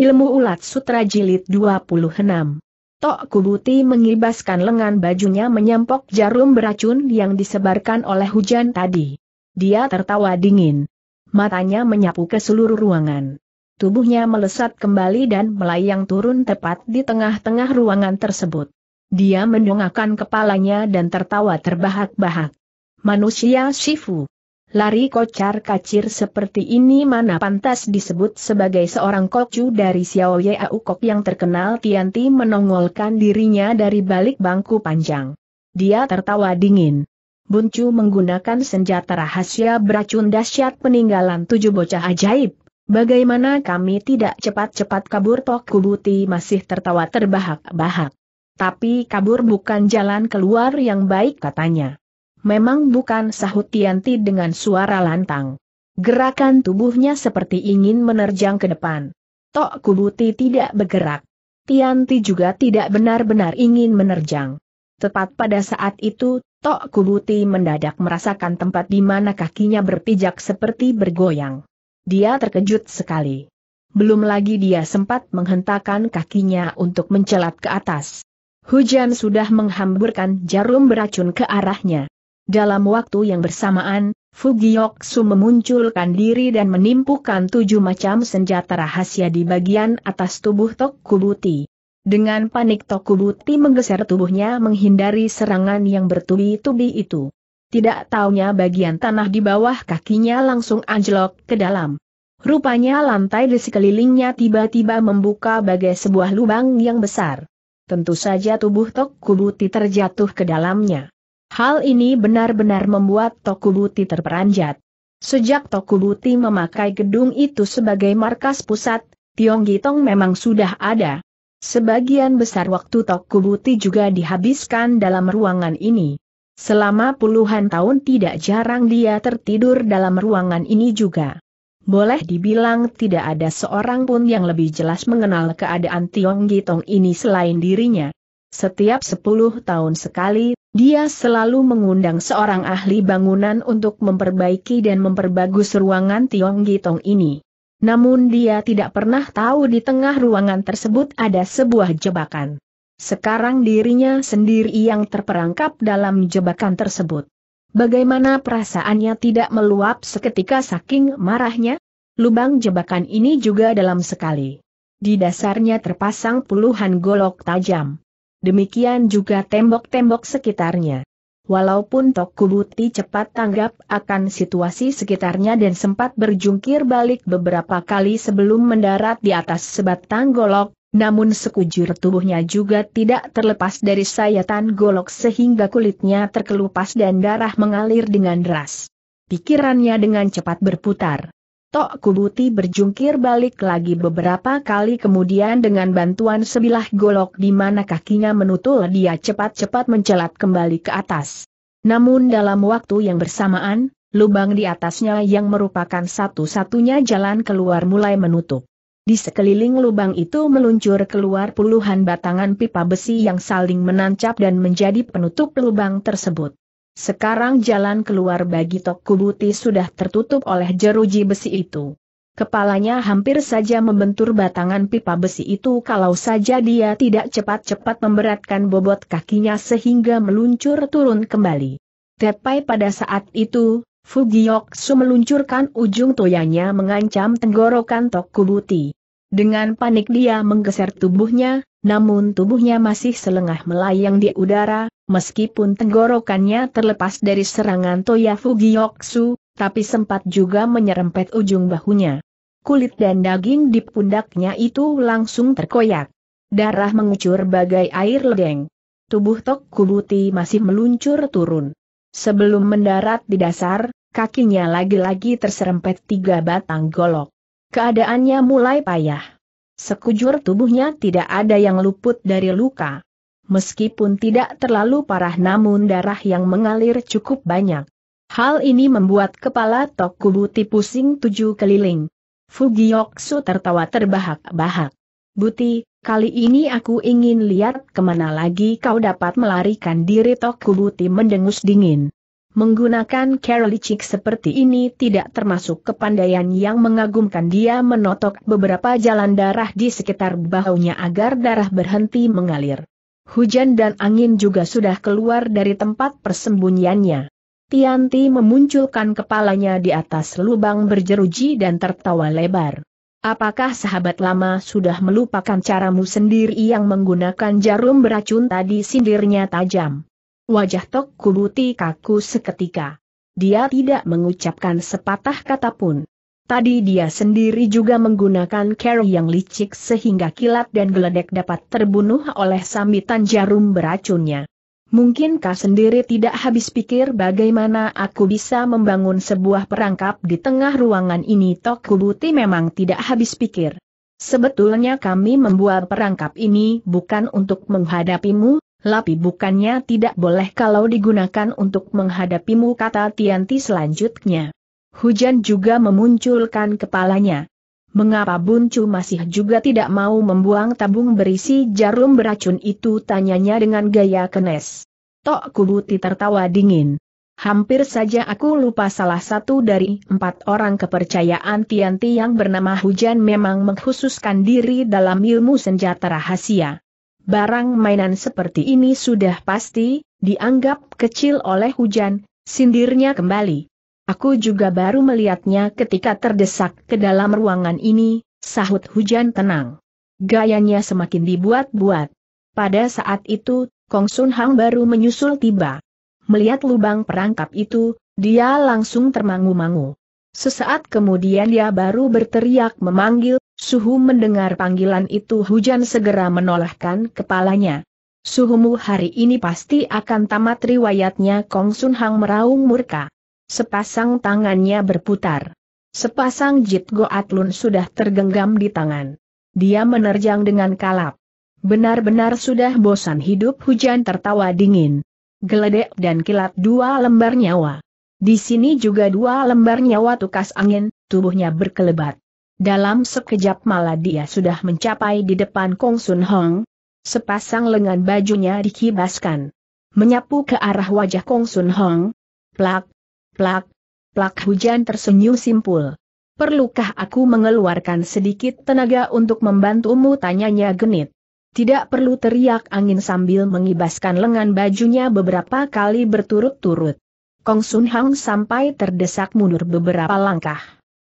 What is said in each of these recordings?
Ilmu Ulat Sutra Jilid 26 Tok Kubuti mengibaskan lengan bajunya menyampok jarum beracun yang disebarkan oleh hujan tadi. Dia tertawa dingin. Matanya menyapu ke seluruh ruangan. Tubuhnya melesat kembali dan melayang turun tepat di tengah-tengah ruangan tersebut. Dia mendongakkan kepalanya dan tertawa terbahak-bahak. Manusia Shifu. Lari kocar kacir seperti ini mana pantas disebut sebagai seorang kokcu dari Xiao Ye Kok yang terkenal Tianti menongolkan dirinya dari balik bangku panjang. Dia tertawa dingin. Buncu menggunakan senjata rahasia beracun dahsyat peninggalan tujuh bocah ajaib. Bagaimana kami tidak cepat-cepat kabur Tok Kubuti masih tertawa terbahak-bahak. Tapi kabur bukan jalan keluar yang baik katanya. Memang bukan sahut Tianti dengan suara lantang. Gerakan tubuhnya seperti ingin menerjang ke depan. Tok Kubuti tidak bergerak. Tianti juga tidak benar-benar ingin menerjang. Tepat pada saat itu, Tok Kubuti mendadak merasakan tempat di mana kakinya berpijak seperti bergoyang. Dia terkejut sekali. Belum lagi dia sempat menghentakkan kakinya untuk mencelat ke atas. Hujan sudah menghamburkan jarum beracun ke arahnya. Dalam waktu yang bersamaan, Fugiyoksu memunculkan diri dan menimpukan tujuh macam senjata rahasia di bagian atas tubuh Tokubuti. Dengan panik Tokubuti menggeser tubuhnya menghindari serangan yang bertubi-tubi itu. Tidak taunya bagian tanah di bawah kakinya langsung anjlok ke dalam. Rupanya lantai di sekelilingnya tiba-tiba membuka bagai sebuah lubang yang besar. Tentu saja tubuh Tok terjatuh ke dalamnya. Hal ini benar-benar membuat Tokubuti terperanjat. Sejak Tokubuti memakai gedung itu sebagai markas pusat, Tiong Gitong memang sudah ada. Sebagian besar waktu Tokubuti juga dihabiskan dalam ruangan ini. Selama puluhan tahun tidak jarang dia tertidur dalam ruangan ini juga. Boleh dibilang tidak ada seorang pun yang lebih jelas mengenal keadaan Tiong Gitong ini selain dirinya. Setiap 10 tahun sekali, dia selalu mengundang seorang ahli bangunan untuk memperbaiki dan memperbagus ruangan Tiong Gitong ini. Namun dia tidak pernah tahu di tengah ruangan tersebut ada sebuah jebakan. Sekarang dirinya sendiri yang terperangkap dalam jebakan tersebut. Bagaimana perasaannya tidak meluap seketika saking marahnya? Lubang jebakan ini juga dalam sekali. Di dasarnya terpasang puluhan golok tajam. Demikian juga tembok-tembok sekitarnya. Walaupun Tokubuti cepat tanggap akan situasi sekitarnya dan sempat berjungkir balik beberapa kali sebelum mendarat di atas sebatang golok, namun sekujur tubuhnya juga tidak terlepas dari sayatan golok sehingga kulitnya terkelupas dan darah mengalir dengan deras. Pikirannya dengan cepat berputar. Tok Kubuti berjungkir balik lagi beberapa kali kemudian dengan bantuan sebilah golok di mana kakinya menutul dia cepat-cepat mencelat kembali ke atas. Namun dalam waktu yang bersamaan, lubang di atasnya yang merupakan satu-satunya jalan keluar mulai menutup. Di sekeliling lubang itu meluncur keluar puluhan batangan pipa besi yang saling menancap dan menjadi penutup lubang tersebut. Sekarang jalan keluar bagi Tokubuti sudah tertutup oleh jeruji besi itu. Kepalanya hampir saja membentur batangan pipa besi itu kalau saja dia tidak cepat-cepat memberatkan bobot kakinya sehingga meluncur turun kembali. Tepai pada saat itu, Fugioksu meluncurkan ujung toyanya mengancam tenggorokan Tokubuti. Dengan panik dia menggeser tubuhnya, namun tubuhnya masih selengah melayang di udara, meskipun tenggorokannya terlepas dari serangan Toya Fugioksu, tapi sempat juga menyerempet ujung bahunya. Kulit dan daging di pundaknya itu langsung terkoyak. Darah mengucur bagai air ledeng. Tubuh Tok Kubuti masih meluncur turun. Sebelum mendarat di dasar, kakinya lagi-lagi terserempet tiga batang golok. Keadaannya mulai payah. Sekujur tubuhnya tidak ada yang luput dari luka meskipun tidak terlalu parah namun darah yang mengalir cukup banyak. Hal ini membuat kepala Tok Kubuti pusing tujuh keliling. Fugiyoksu tertawa terbahak-bahak. Buti, kali ini aku ingin lihat kemana lagi kau dapat melarikan diri Tok Kubuti mendengus dingin. Menggunakan cara seperti ini tidak termasuk kepandaian yang mengagumkan dia menotok beberapa jalan darah di sekitar bahunya agar darah berhenti mengalir. Hujan dan angin juga sudah keluar dari tempat persembunyiannya. Tianti memunculkan kepalanya di atas lubang berjeruji dan tertawa lebar. Apakah sahabat lama sudah melupakan caramu sendiri yang menggunakan jarum beracun tadi sindirnya tajam? Wajah Tok Kubuti kaku seketika. Dia tidak mengucapkan sepatah kata pun. Tadi dia sendiri juga menggunakan cara yang licik sehingga kilat dan geledek dapat terbunuh oleh sambitan jarum beracunnya. Mungkinkah sendiri tidak habis pikir bagaimana aku bisa membangun sebuah perangkap di tengah ruangan ini Tokubuti memang tidak habis pikir. Sebetulnya kami membuat perangkap ini bukan untuk menghadapimu, tapi bukannya tidak boleh kalau digunakan untuk menghadapimu kata Tianti selanjutnya. Hujan juga memunculkan kepalanya. Mengapa Buncu masih juga tidak mau membuang tabung berisi jarum beracun itu tanyanya dengan gaya kenes. Tok Kubuti tertawa dingin. Hampir saja aku lupa salah satu dari empat orang kepercayaan Tianti yang bernama Hujan memang mengkhususkan diri dalam ilmu senjata rahasia. Barang mainan seperti ini sudah pasti, dianggap kecil oleh Hujan, sindirnya kembali. Aku juga baru melihatnya ketika terdesak ke dalam ruangan ini, sahut hujan tenang. Gayanya semakin dibuat-buat. Pada saat itu, Kong Sun Hang baru menyusul tiba. Melihat lubang perangkap itu, dia langsung termangu-mangu. Sesaat kemudian dia baru berteriak memanggil, Suhu mendengar panggilan itu hujan segera menolahkan kepalanya. Suhumu hari ini pasti akan tamat riwayatnya Kong Sun Hang meraung murka. Sepasang tangannya berputar. Sepasang jit goatlun sudah tergenggam di tangan. Dia menerjang dengan kalap. Benar-benar sudah bosan hidup hujan tertawa dingin. Geledek dan kilat dua lembar nyawa. Di sini juga dua lembar nyawa tukas angin, tubuhnya berkelebat. Dalam sekejap malah dia sudah mencapai di depan Kong Sun Hong. Sepasang lengan bajunya dikibaskan. Menyapu ke arah wajah Kong Sun Hong. Plak, Plak, plak hujan tersenyum simpul. Perlukah aku mengeluarkan sedikit tenaga untuk membantumu tanyanya genit. Tidak perlu teriak angin sambil mengibaskan lengan bajunya beberapa kali berturut-turut. Kong Sun Hang sampai terdesak mundur beberapa langkah.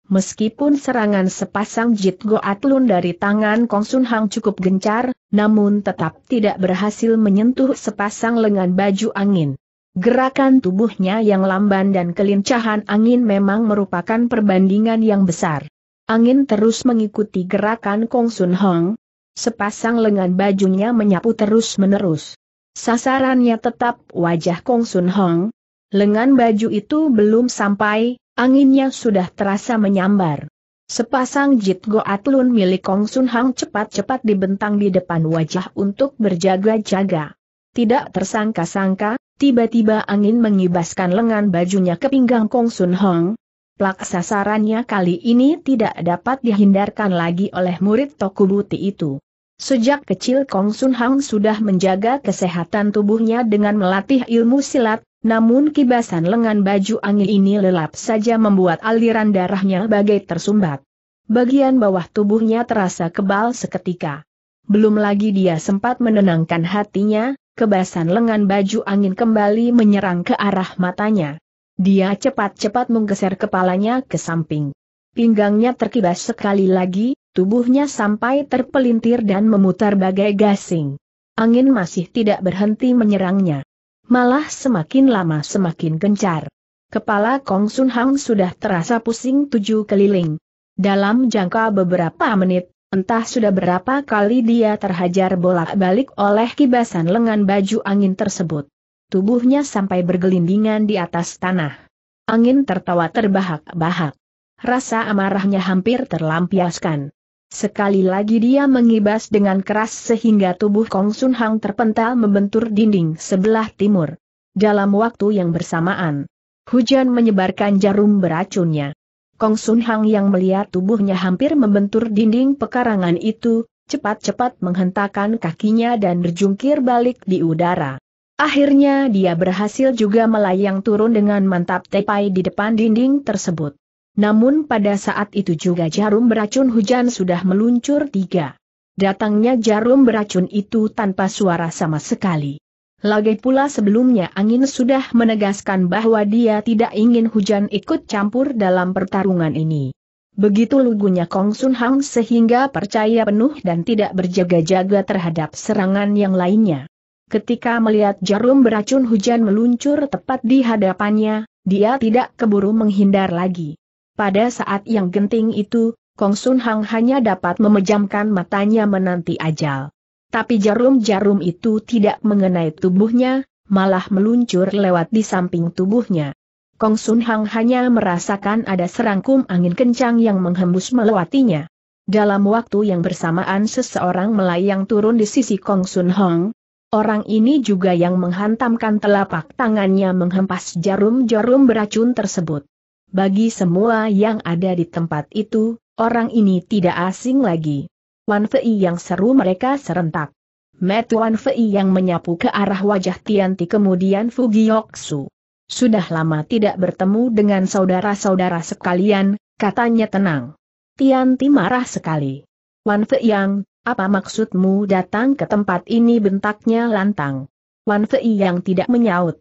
Meskipun serangan sepasang Jit Go Atlun dari tangan Kong Sun Hang cukup gencar, namun tetap tidak berhasil menyentuh sepasang lengan baju angin. Gerakan tubuhnya yang lamban dan kelincahan angin memang merupakan perbandingan yang besar. Angin terus mengikuti gerakan Kong Sun Hong. Sepasang lengan bajunya menyapu terus-menerus. Sasarannya tetap wajah Kong Sun Hong. Lengan baju itu belum sampai, anginnya sudah terasa menyambar. Sepasang jit goat lun milik Kong Sun Hong cepat-cepat dibentang di depan wajah untuk berjaga-jaga. Tidak tersangka-sangka, Tiba-tiba angin mengibaskan lengan bajunya ke pinggang Kong Sun Hong. Plak sasarannya kali ini tidak dapat dihindarkan lagi oleh murid Tokubuti itu. Sejak kecil Kong Sun Hong sudah menjaga kesehatan tubuhnya dengan melatih ilmu silat, namun kibasan lengan baju angin ini lelap saja membuat aliran darahnya bagai tersumbat. Bagian bawah tubuhnya terasa kebal seketika. Belum lagi dia sempat menenangkan hatinya, kebasan lengan baju angin kembali menyerang ke arah matanya. Dia cepat-cepat menggeser kepalanya ke samping. Pinggangnya terkibas sekali lagi, tubuhnya sampai terpelintir dan memutar bagai gasing. Angin masih tidak berhenti menyerangnya. Malah semakin lama semakin gencar. Kepala Kong Sun Hang sudah terasa pusing tujuh keliling. Dalam jangka beberapa menit, Entah sudah berapa kali dia terhajar bolak-balik oleh kibasan lengan baju angin tersebut. Tubuhnya sampai bergelindingan di atas tanah. Angin tertawa terbahak-bahak. Rasa amarahnya hampir terlampiaskan. Sekali lagi dia mengibas dengan keras sehingga tubuh Kong Sun Hang terpental membentur dinding sebelah timur. Dalam waktu yang bersamaan, hujan menyebarkan jarum beracunnya. Kong Sun Hang yang melihat tubuhnya hampir membentur dinding pekarangan itu, cepat-cepat menghentakkan kakinya dan berjungkir balik di udara. Akhirnya dia berhasil juga melayang turun dengan mantap tepai di depan dinding tersebut. Namun pada saat itu juga jarum beracun hujan sudah meluncur tiga. Datangnya jarum beracun itu tanpa suara sama sekali. Lagi pula sebelumnya angin sudah menegaskan bahwa dia tidak ingin hujan ikut campur dalam pertarungan ini. Begitu lugunya Kong Sun Hang sehingga percaya penuh dan tidak berjaga-jaga terhadap serangan yang lainnya. Ketika melihat jarum beracun hujan meluncur tepat di hadapannya, dia tidak keburu menghindar lagi. Pada saat yang genting itu, Kong Sun Hang hanya dapat memejamkan matanya menanti ajal tapi jarum-jarum itu tidak mengenai tubuhnya, malah meluncur lewat di samping tubuhnya. Kong Sun Hang hanya merasakan ada serangkum angin kencang yang menghembus melewatinya. Dalam waktu yang bersamaan seseorang melayang turun di sisi Kong Sun Hong. Orang ini juga yang menghantamkan telapak tangannya menghempas jarum-jarum beracun tersebut. Bagi semua yang ada di tempat itu, orang ini tidak asing lagi. Wan Fei yang seru mereka serentak. Met Wan Fei yang menyapu ke arah wajah Tianti kemudian Fugioksu. Sudah lama tidak bertemu dengan saudara-saudara sekalian, katanya tenang. Tianti marah sekali. Wan Fei yang, apa maksudmu datang ke tempat ini bentaknya lantang. Wan Fei yang tidak menyaut.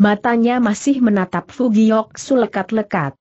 Matanya masih menatap Fugioksu lekat-lekat.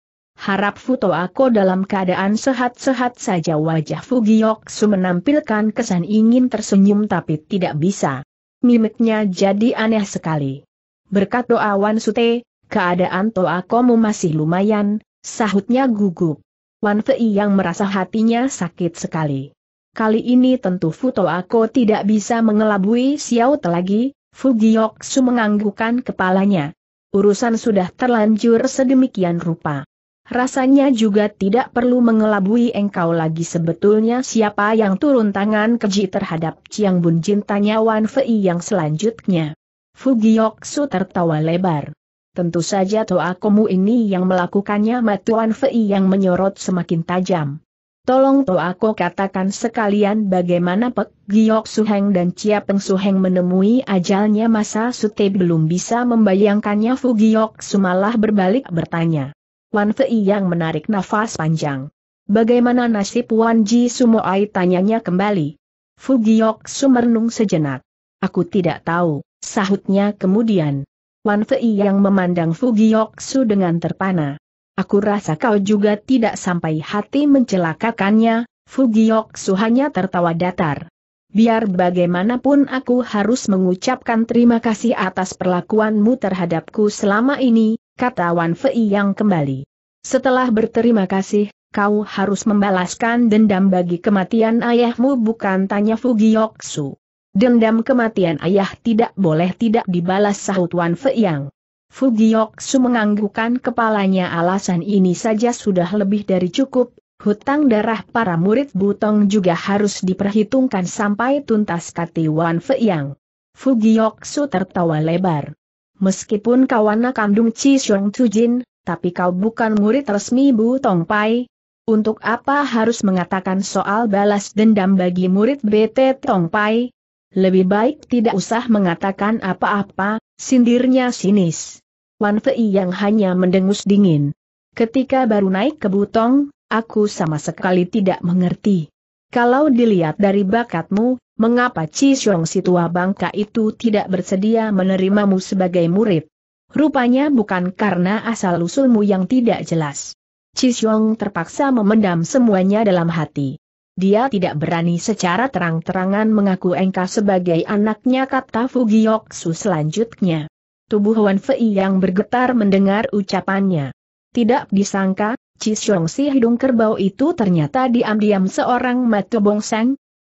Harap foto aku dalam keadaan sehat-sehat saja wajah Fugiyoksu menampilkan kesan ingin tersenyum tapi tidak bisa. Mimiknya jadi aneh sekali. Berkat doa Wan Sute, keadaan Toakomu masih lumayan, sahutnya gugup. Wan Fei yang merasa hatinya sakit sekali. Kali ini tentu Futo Ako tidak bisa mengelabui Xiao Te lagi, Fugiyoksu menganggukkan kepalanya. Urusan sudah terlanjur sedemikian rupa. Rasanya juga tidak perlu mengelabui engkau lagi sebetulnya siapa yang turun tangan keji terhadap Chiang Bun Jin tanya Wan Fei yang selanjutnya. Fu Su tertawa lebar. Tentu saja Toa Komu ini yang melakukannya Wan Fei yang menyorot semakin tajam. Tolong Toa Ko katakan sekalian bagaimana Pek Giok Suheng dan Chia Peng Suheng menemui ajalnya masa Sute belum bisa membayangkannya Fu Su malah berbalik bertanya. Wan Fei yang menarik nafas panjang. Bagaimana nasib Wan Ji Sumoai tanyanya kembali. Fugiok sumernung sejenak. Aku tidak tahu, sahutnya kemudian. Wan Fei yang memandang Fugiok Su dengan terpana. Aku rasa kau juga tidak sampai hati mencelakakannya, Fugiok Su hanya tertawa datar. Biar bagaimanapun aku harus mengucapkan terima kasih atas perlakuanmu terhadapku selama ini, kata Wan Fei yang kembali. Setelah berterima kasih, kau harus membalaskan dendam bagi kematian ayahmu bukan tanya Fugioksu. Dendam kematian ayah tidak boleh tidak dibalas sahut Wan Fei yang. Fugioksu menganggukkan kepalanya alasan ini saja sudah lebih dari cukup, hutang darah para murid Butong juga harus diperhitungkan sampai tuntas kata Wan Fei yang. Fugioksu tertawa lebar. Meskipun kau anak kandung Chi Xiong Tujin, tapi kau bukan murid resmi Bu Tong Pai. Untuk apa harus mengatakan soal balas dendam bagi murid BT Tong Pai? Lebih baik tidak usah mengatakan apa-apa, sindirnya sinis. Wan Fei yang hanya mendengus dingin. Ketika baru naik ke Butong, aku sama sekali tidak mengerti. Kalau dilihat dari bakatmu, mengapa Xiong si tua bangka itu tidak bersedia menerimamu sebagai murid? Rupanya bukan karena asal-usulmu yang tidak jelas. Xiong terpaksa memendam semuanya dalam hati. Dia tidak berani secara terang-terangan mengaku Engkau sebagai anaknya kata Su selanjutnya. Tubuh Wan Fei yang bergetar mendengar ucapannya. Tidak disangka, Xiong si hidung kerbau itu ternyata diam-diam seorang mata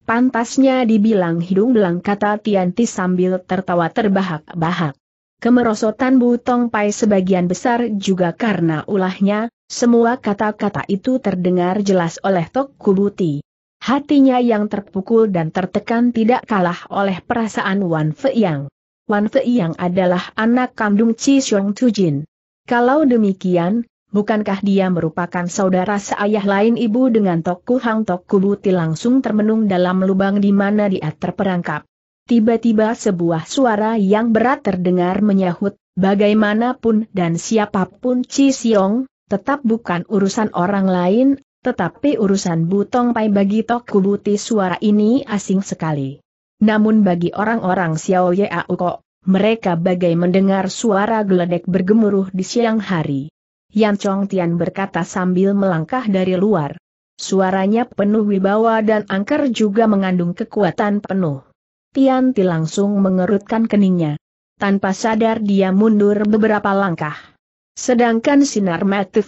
Pantasnya dibilang hidung belang kata Tianti sambil tertawa terbahak-bahak. Kemerosotan Butong Pai sebagian besar juga karena ulahnya, semua kata-kata itu terdengar jelas oleh Tok Kubuti. Hatinya yang terpukul dan tertekan tidak kalah oleh perasaan Wan yang. Wan yang adalah anak kandung Chi Xiong Tujin. Kalau demikian, bukankah dia merupakan saudara seayah lain ibu dengan Toku Hang Toku Buti langsung termenung dalam lubang di mana dia terperangkap. Tiba-tiba sebuah suara yang berat terdengar menyahut, bagaimanapun dan siapapun Chi Siong, tetap bukan urusan orang lain, tetapi urusan Butong Pai bagi Toku Buti suara ini asing sekali. Namun bagi orang-orang Xiao Yao kok, mereka bagai mendengar suara geledek bergemuruh di siang hari. Yan Chong Tian berkata sambil melangkah dari luar. Suaranya penuh wibawa dan angker juga mengandung kekuatan penuh. Tian Ti langsung mengerutkan keningnya. Tanpa sadar dia mundur beberapa langkah. Sedangkan sinar mata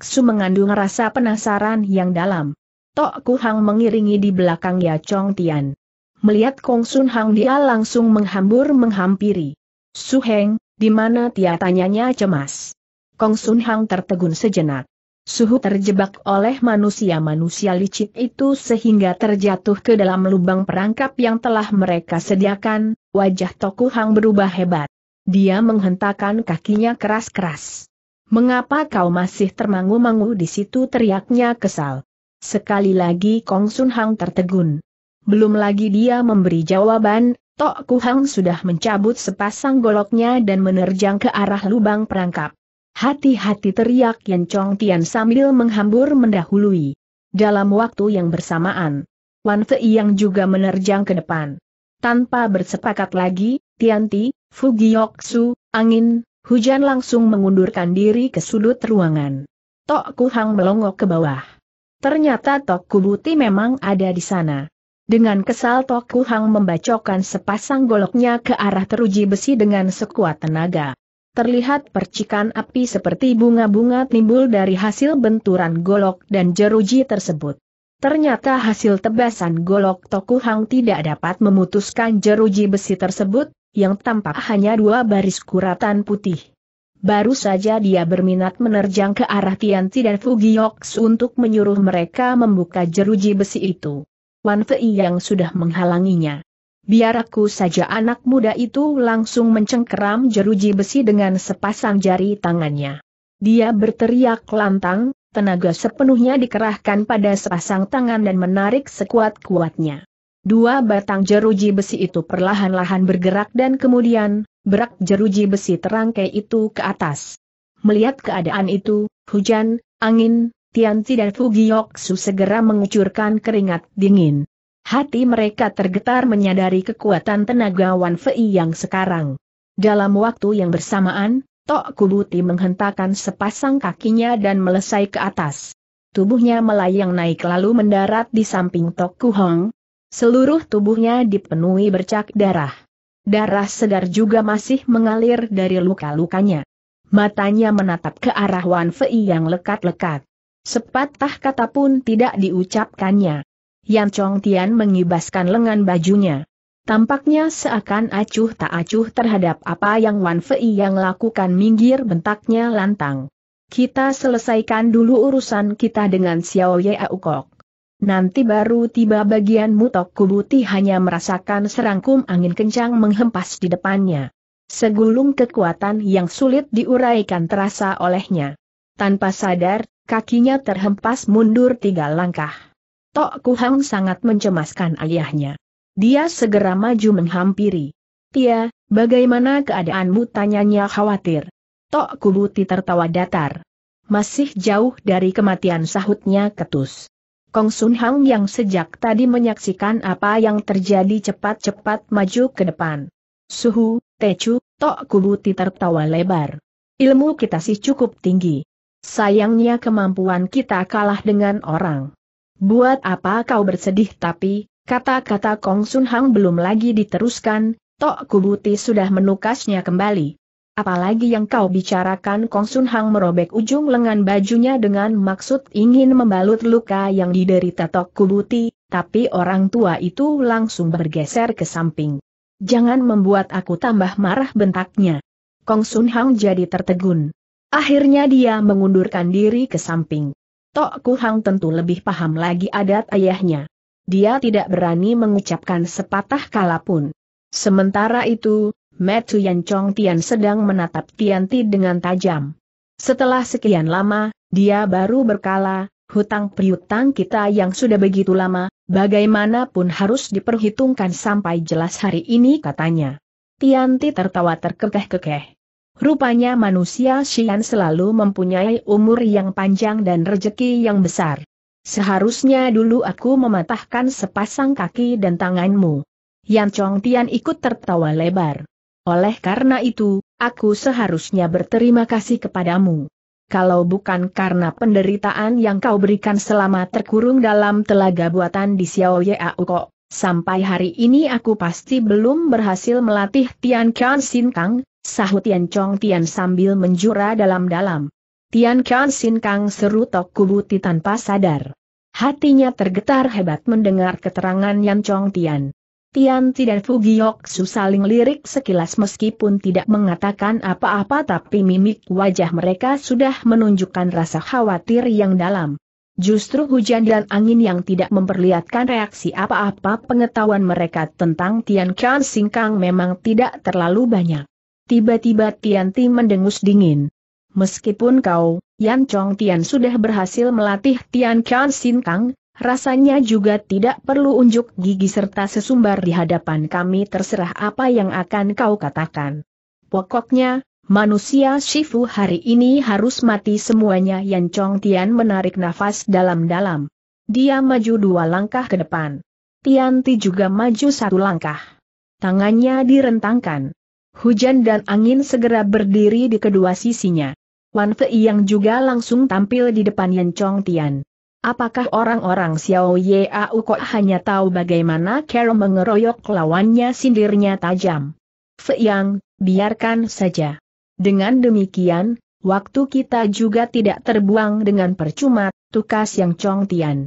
Su mengandung rasa penasaran yang dalam. Tok Kuhang mengiringi di belakang Ya Chong Tian. Melihat Kong Sun Hang dia langsung menghambur menghampiri. Su Heng, di mana Tia tanyanya cemas. Kong Sun Hang tertegun sejenak. Suhu terjebak oleh manusia-manusia licik itu sehingga terjatuh ke dalam lubang perangkap yang telah mereka sediakan, wajah Toku Hang berubah hebat. Dia menghentakkan kakinya keras-keras. Mengapa kau masih termangu-mangu di situ teriaknya kesal. Sekali lagi Kong Sun Hang tertegun. Belum lagi dia memberi jawaban, Tok Hang sudah mencabut sepasang goloknya dan menerjang ke arah lubang perangkap. Hati-hati teriak Yan Chong Tian sambil menghambur mendahului. Dalam waktu yang bersamaan, Wan Fei yang juga menerjang ke depan. Tanpa bersepakat lagi, Tianti, Su, angin, hujan langsung mengundurkan diri ke sudut ruangan. Tok Kuhang melongok ke bawah. Ternyata Tok Kubuti memang ada di sana. Dengan kesal Tok Kuhang membacokkan sepasang goloknya ke arah teruji besi dengan sekuat tenaga terlihat percikan api seperti bunga-bunga timbul dari hasil benturan golok dan jeruji tersebut. Ternyata hasil tebasan golok Tokuhang tidak dapat memutuskan jeruji besi tersebut, yang tampak hanya dua baris kuratan putih. Baru saja dia berminat menerjang ke arah Tianti dan Fugioks untuk menyuruh mereka membuka jeruji besi itu. Wan Fei yang sudah menghalanginya. Biar aku saja anak muda itu langsung mencengkeram jeruji besi dengan sepasang jari tangannya. Dia berteriak lantang, tenaga sepenuhnya dikerahkan pada sepasang tangan dan menarik sekuat-kuatnya. Dua batang jeruji besi itu perlahan-lahan bergerak dan kemudian, berak jeruji besi terangkai itu ke atas. Melihat keadaan itu, hujan, angin, Tianti dan Fugiyoksu segera mengucurkan keringat dingin. Hati mereka tergetar menyadari kekuatan tenaga Wan Fei yang sekarang. Dalam waktu yang bersamaan, Tok Kubuti menghentakkan sepasang kakinya dan melesai ke atas. Tubuhnya melayang naik lalu mendarat di samping Tok Kuhong. Seluruh tubuhnya dipenuhi bercak darah. Darah segar juga masih mengalir dari luka-lukanya. Matanya menatap ke arah Wan Fei yang lekat-lekat. Sepatah kata pun tidak diucapkannya. Yan Chong Tian mengibaskan lengan bajunya. Tampaknya seakan acuh tak acuh terhadap apa yang Wan Fei yang lakukan minggir bentaknya lantang. Kita selesaikan dulu urusan kita dengan Xiao Ye Aukok. Nanti baru tiba bagian Mutok Kubuti hanya merasakan serangkum angin kencang menghempas di depannya. Segulung kekuatan yang sulit diuraikan terasa olehnya. Tanpa sadar, kakinya terhempas mundur tiga langkah. Tok Kuhang sangat mencemaskan ayahnya. Dia segera maju menghampiri. Tia, bagaimana keadaanmu tanyanya khawatir. Tok Kubuti tertawa datar. Masih jauh dari kematian sahutnya ketus. Kong Sun Hang yang sejak tadi menyaksikan apa yang terjadi cepat-cepat maju ke depan. Suhu, Techu, Tok Kubuti tertawa lebar. Ilmu kita sih cukup tinggi. Sayangnya kemampuan kita kalah dengan orang. Buat apa kau bersedih tapi, kata-kata Kong Sun Hang belum lagi diteruskan, Tok Kubuti sudah menukasnya kembali. Apalagi yang kau bicarakan Kong Sun Hang merobek ujung lengan bajunya dengan maksud ingin membalut luka yang diderita Tok Kubuti, tapi orang tua itu langsung bergeser ke samping. Jangan membuat aku tambah marah bentaknya. Kong Sun Hang jadi tertegun. Akhirnya dia mengundurkan diri ke samping. Tok Kuhang tentu lebih paham lagi adat ayahnya. Dia tidak berani mengucapkan sepatah kala pun. Sementara itu, Metu Yan Chong Tian sedang menatap Tian Ti dengan tajam. Setelah sekian lama, dia baru berkala, hutang piutang kita yang sudah begitu lama, bagaimanapun harus diperhitungkan sampai jelas hari ini katanya. Tianti tertawa terkekeh-kekeh. Rupanya manusia Xian selalu mempunyai umur yang panjang dan rejeki yang besar. Seharusnya dulu aku mematahkan sepasang kaki dan tanganmu. Yan Chong Tian ikut tertawa lebar. Oleh karena itu, aku seharusnya berterima kasih kepadamu. Kalau bukan karena penderitaan yang kau berikan selama terkurung dalam telaga buatan di Xiao Yau Kok, Sampai hari ini aku pasti belum berhasil melatih Tian Kian Sin Kang, Sahut Tian Chong Tian sambil menjura dalam-dalam. Tian Kian Sin Kang seru Tok Kubuti tanpa sadar. Hatinya tergetar hebat mendengar keterangan Yan Chong Tian. Tian Ti dan Su saling lirik sekilas meskipun tidak mengatakan apa-apa tapi mimik wajah mereka sudah menunjukkan rasa khawatir yang dalam. Justru hujan dan angin yang tidak memperlihatkan reaksi apa-apa pengetahuan mereka tentang Tian Sing Singkang memang tidak terlalu banyak. Tiba-tiba Tian Ti mendengus dingin. Meskipun kau, Yan Chong Tian sudah berhasil melatih Tian Kan Sin Kang, rasanya juga tidak perlu unjuk gigi serta sesumbar di hadapan kami terserah apa yang akan kau katakan. Pokoknya, manusia Shifu hari ini harus mati semuanya Yan Chong Tian menarik nafas dalam-dalam. Dia maju dua langkah ke depan. Tian Ti juga maju satu langkah. Tangannya direntangkan. Hujan dan angin segera berdiri di kedua sisinya. Wan Fei yang juga langsung tampil di depan Yan Chong Tian. Apakah orang-orang Xiao Yau kok hanya tahu bagaimana Carol mengeroyok lawannya sindirnya tajam? Fei Yang, biarkan saja. Dengan demikian, waktu kita juga tidak terbuang dengan percuma, tukas Yang Chong Tian.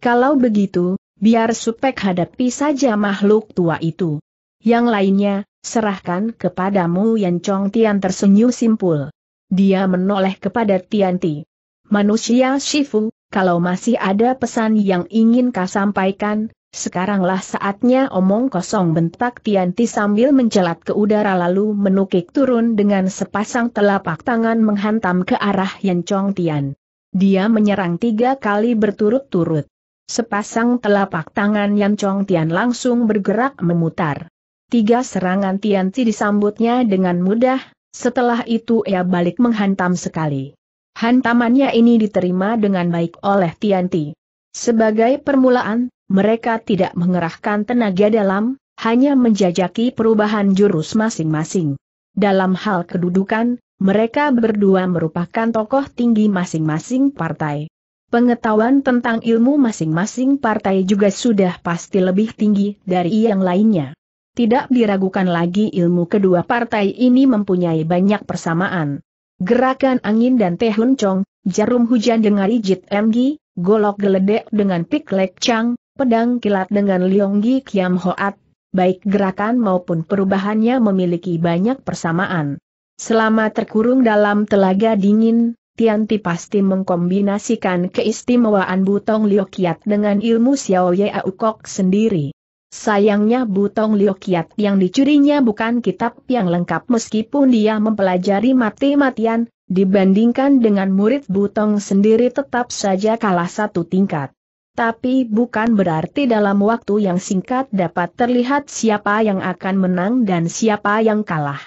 Kalau begitu, biar supek hadapi saja makhluk tua itu. Yang lainnya, serahkan kepadamu Yan Chong Tian tersenyum simpul. Dia menoleh kepada Tian Ti. Manusia Shifu, kalau masih ada pesan yang ingin kau sampaikan, sekaranglah saatnya omong kosong bentak Tian Ti sambil mencelat ke udara lalu menukik turun dengan sepasang telapak tangan menghantam ke arah Yan Chong Tian. Dia menyerang tiga kali berturut-turut. Sepasang telapak tangan Yan Chong Tian langsung bergerak memutar. Tiga serangan Tianci disambutnya dengan mudah, setelah itu ia balik menghantam sekali. Hantamannya ini diterima dengan baik oleh Tianti. Sebagai permulaan, mereka tidak mengerahkan tenaga dalam, hanya menjajaki perubahan jurus masing-masing. Dalam hal kedudukan, mereka berdua merupakan tokoh tinggi masing-masing partai. Pengetahuan tentang ilmu masing-masing partai juga sudah pasti lebih tinggi dari yang lainnya. Tidak diragukan lagi ilmu kedua partai ini mempunyai banyak persamaan. Gerakan angin dan teh lencong, jarum hujan dengan rigid MG, golok geledek dengan pik lek chang, pedang kilat dengan lionggi kiam hoat, baik gerakan maupun perubahannya memiliki banyak persamaan. Selama terkurung dalam telaga dingin, Tianti pasti mengkombinasikan keistimewaan Butong Liokiat dengan ilmu Xiao Ye Aukok sendiri. Sayangnya Butong Liokiat yang dicurinya bukan kitab yang lengkap meskipun dia mempelajari mati-matian, dibandingkan dengan murid Butong sendiri tetap saja kalah satu tingkat. Tapi bukan berarti dalam waktu yang singkat dapat terlihat siapa yang akan menang dan siapa yang kalah.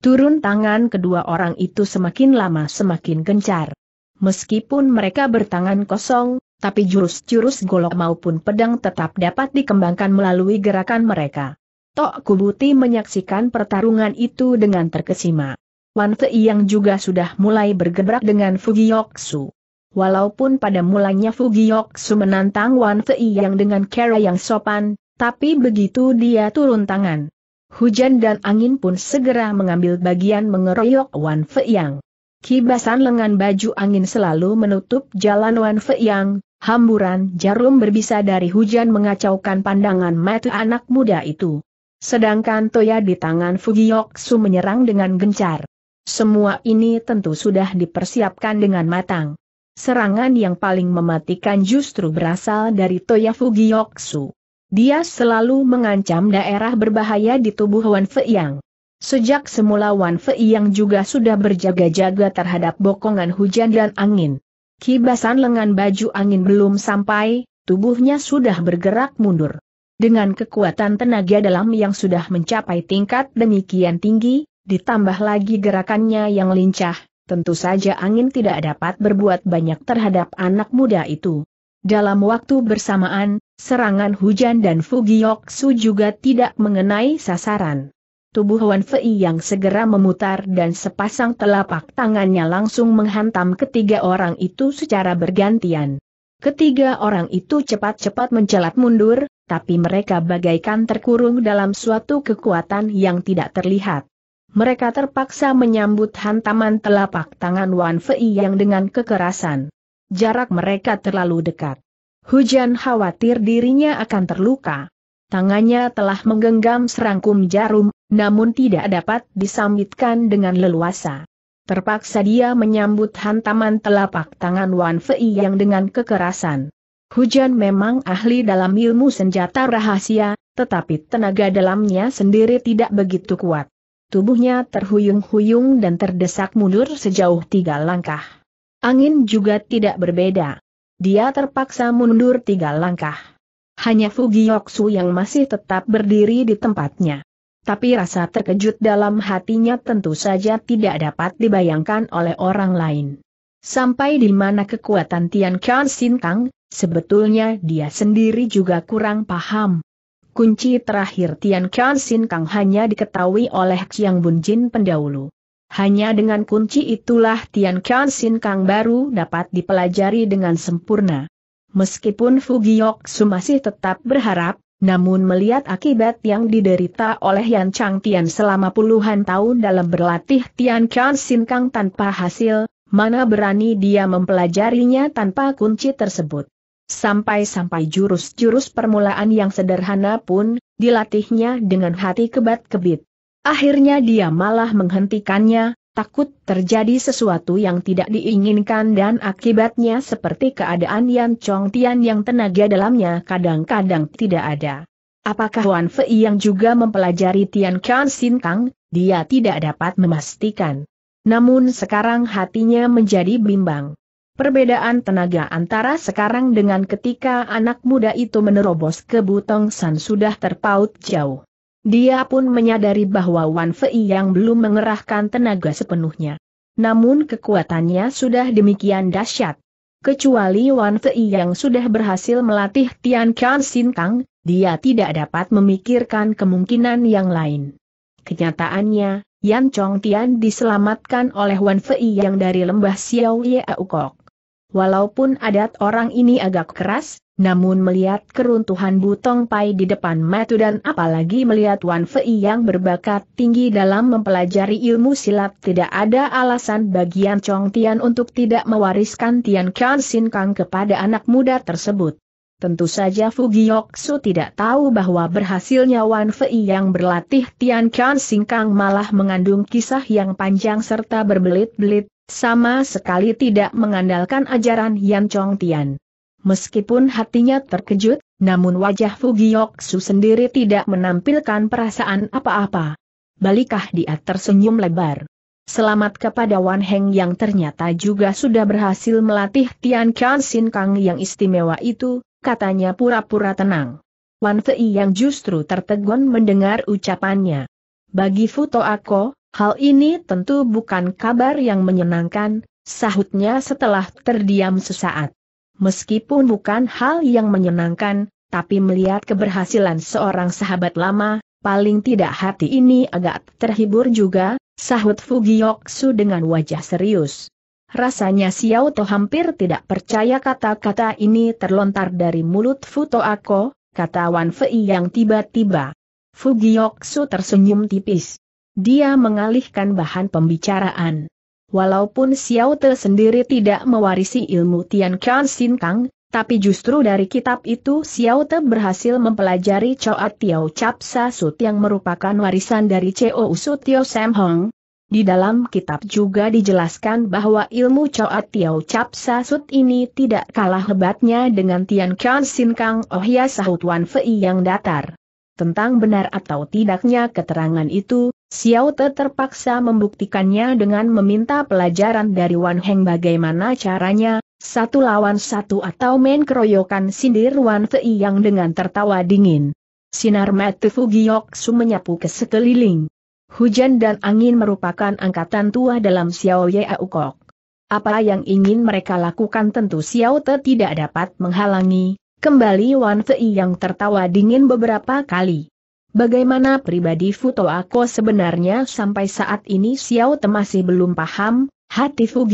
Turun tangan kedua orang itu semakin lama semakin gencar. Meskipun mereka bertangan kosong, tapi jurus-jurus golok maupun pedang tetap dapat dikembangkan melalui gerakan mereka. Tok Kubuti menyaksikan pertarungan itu dengan terkesima. Wan Fei yang juga sudah mulai bergerak dengan Fugiyoksu. Walaupun pada mulanya Fugiyoksu menantang Wan Fei yang dengan cara yang sopan, tapi begitu dia turun tangan. Hujan dan angin pun segera mengambil bagian mengeroyok Wan Fei yang. Kibasan lengan baju angin selalu menutup jalan Wan Yang, hamburan jarum berbisa dari hujan mengacaukan pandangan mata anak muda itu. Sedangkan Toya di tangan Fugiyoksu menyerang dengan gencar. Semua ini tentu sudah dipersiapkan dengan matang. Serangan yang paling mematikan justru berasal dari Toya Fugiyoksu. Dia selalu mengancam daerah berbahaya di tubuh Wan Yang. Sejak semula Wan Fei yang juga sudah berjaga-jaga terhadap bokongan hujan dan angin. Kibasan lengan baju angin belum sampai, tubuhnya sudah bergerak mundur. Dengan kekuatan tenaga dalam yang sudah mencapai tingkat demikian tinggi, ditambah lagi gerakannya yang lincah, tentu saja angin tidak dapat berbuat banyak terhadap anak muda itu. Dalam waktu bersamaan, serangan hujan dan Su juga tidak mengenai sasaran tubuh Wan Fei yang segera memutar dan sepasang telapak tangannya langsung menghantam ketiga orang itu secara bergantian. Ketiga orang itu cepat-cepat mencelat mundur, tapi mereka bagaikan terkurung dalam suatu kekuatan yang tidak terlihat. Mereka terpaksa menyambut hantaman telapak tangan Wan Fei yang dengan kekerasan. Jarak mereka terlalu dekat. Hujan khawatir dirinya akan terluka. Tangannya telah menggenggam serangkum jarum, namun tidak dapat disambitkan dengan leluasa. Terpaksa dia menyambut hantaman telapak tangan Wan Fei yang dengan kekerasan. Hujan memang ahli dalam ilmu senjata rahasia, tetapi tenaga dalamnya sendiri tidak begitu kuat. Tubuhnya terhuyung-huyung dan terdesak mundur sejauh tiga langkah. Angin juga tidak berbeda. Dia terpaksa mundur tiga langkah. Hanya Fugioksu yang masih tetap berdiri di tempatnya tapi rasa terkejut dalam hatinya tentu saja tidak dapat dibayangkan oleh orang lain. Sampai di mana kekuatan Tian Qian Sin Kang, sebetulnya dia sendiri juga kurang paham. Kunci terakhir Tian Qian Sin Kang hanya diketahui oleh Qiang Bun Jin pendahulu. Hanya dengan kunci itulah Tian Qian Sin Kang baru dapat dipelajari dengan sempurna. Meskipun Fugiok Su masih tetap berharap, namun melihat akibat yang diderita oleh Yan Tian selama puluhan tahun dalam berlatih Tian Kan Sin Kang tanpa hasil, mana berani dia mempelajarinya tanpa kunci tersebut. Sampai-sampai jurus-jurus permulaan yang sederhana pun, dilatihnya dengan hati kebat-kebit. Akhirnya dia malah menghentikannya, takut terjadi sesuatu yang tidak diinginkan dan akibatnya seperti keadaan Yan Chong Tian yang tenaga dalamnya kadang-kadang tidak ada. Apakah Wan Fei yang juga mempelajari Tian Kian Sin Kang, dia tidak dapat memastikan. Namun sekarang hatinya menjadi bimbang. Perbedaan tenaga antara sekarang dengan ketika anak muda itu menerobos ke Butong San sudah terpaut jauh. Dia pun menyadari bahwa Wan Fei yang belum mengerahkan tenaga sepenuhnya. Namun kekuatannya sudah demikian dahsyat. Kecuali Wan Fei yang sudah berhasil melatih Tian Kan Sin Kang, dia tidak dapat memikirkan kemungkinan yang lain. Kenyataannya, Yan Chong Tian diselamatkan oleh Wan Fei yang dari lembah Xiao Ye Aukok. Walaupun adat orang ini agak keras, namun melihat keruntuhan Butong Pai di depan mata dan apalagi melihat Wan Fei yang berbakat tinggi dalam mempelajari ilmu silat tidak ada alasan bagian Chong Tian untuk tidak mewariskan Tian Kian Sin Kang kepada anak muda tersebut. Tentu saja Fu Su tidak tahu bahwa berhasilnya Wan Fei yang berlatih Tian Kian Sin Kang malah mengandung kisah yang panjang serta berbelit-belit, sama sekali tidak mengandalkan ajaran Yan Chong Tian. Meskipun hatinya terkejut, namun wajah Fugiyoksu sendiri tidak menampilkan perasaan apa-apa. Balikah dia tersenyum lebar. Selamat kepada Wan Heng yang ternyata juga sudah berhasil melatih Tian Kian Sin Kang yang istimewa itu, katanya pura-pura tenang. Wan Fei yang justru tertegun mendengar ucapannya. Bagi Futo Ako, hal ini tentu bukan kabar yang menyenangkan, sahutnya setelah terdiam sesaat. Meskipun bukan hal yang menyenangkan, tapi melihat keberhasilan seorang sahabat lama, paling tidak hati ini agak terhibur juga, sahut Fugiyoksu dengan wajah serius. Rasanya Xiao To hampir tidak percaya kata-kata ini terlontar dari mulut Futo Ako, kata Wan Fei yang tiba-tiba. Fugiyoksu tersenyum tipis. Dia mengalihkan bahan pembicaraan. Walaupun Xiao Te sendiri tidak mewarisi ilmu Tian Qian Sin Kang, tapi justru dari kitab itu Xiao Te berhasil mempelajari Choa Tiao Chap Sa Sut yang merupakan warisan dari Co Usut Tio Sam Hong. Di dalam kitab juga dijelaskan bahwa ilmu Choa Tiao Chap Sa Sut ini tidak kalah hebatnya dengan Tian Qian Sin Kang Ohya Sahut Wan Fei yang datar. Tentang benar atau tidaknya keterangan itu, Xiao Te terpaksa membuktikannya dengan meminta pelajaran dari Wan Heng bagaimana caranya, satu lawan satu atau main keroyokan sindir Wan Fei yang dengan tertawa dingin. Sinar mata mati Su menyapu ke sekeliling. Hujan dan angin merupakan angkatan tua dalam Xiao Yau Kok. Apa yang ingin mereka lakukan tentu Xiao Te tidak dapat menghalangi, kembali Wan Fei yang tertawa dingin beberapa kali. Bagaimana pribadi Futo Ako sebenarnya sampai saat ini Xiao Te masih belum paham, hati su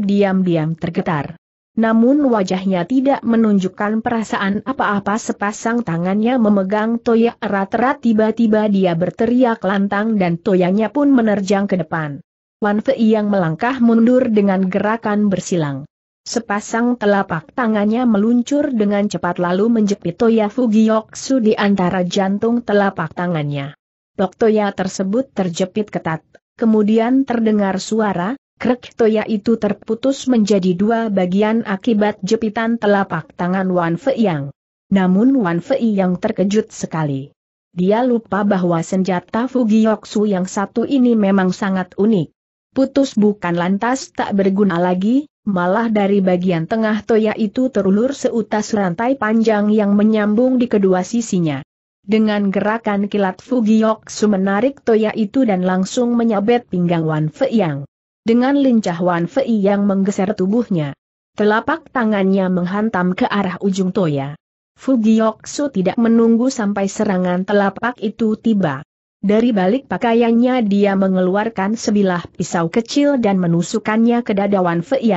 diam-diam tergetar. Namun wajahnya tidak menunjukkan perasaan apa-apa sepasang tangannya memegang Toya erat-erat tiba-tiba dia berteriak lantang dan Toyanya pun menerjang ke depan. Wan Fei yang melangkah mundur dengan gerakan bersilang. Sepasang telapak tangannya meluncur dengan cepat lalu menjepit Toya Fugioksu di antara jantung telapak tangannya. Blok Toya tersebut terjepit ketat, kemudian terdengar suara, krek Toya itu terputus menjadi dua bagian akibat jepitan telapak tangan Wan Fei Yang. Namun Wan Fei Yang terkejut sekali. Dia lupa bahwa senjata Fugioksu yang satu ini memang sangat unik. Putus bukan lantas tak berguna lagi, malah dari bagian tengah toya itu terulur seutas rantai panjang yang menyambung di kedua sisinya. Dengan gerakan kilat Su menarik toya itu dan langsung menyabet pinggang Wan Feiyang. Dengan lincah Wan Feiyang menggeser tubuhnya. Telapak tangannya menghantam ke arah ujung toya. Su tidak menunggu sampai serangan telapak itu tiba. Dari balik pakaiannya dia mengeluarkan sebilah pisau kecil dan menusukannya ke dada Wan Fei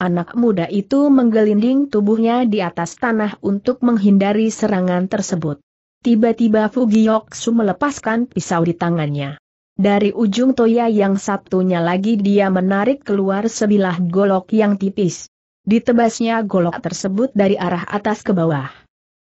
Anak muda itu menggelinding tubuhnya di atas tanah untuk menghindari serangan tersebut. Tiba-tiba Fugiyoksu melepaskan pisau di tangannya. Dari ujung toya yang satunya lagi dia menarik keluar sebilah golok yang tipis. Ditebasnya golok tersebut dari arah atas ke bawah.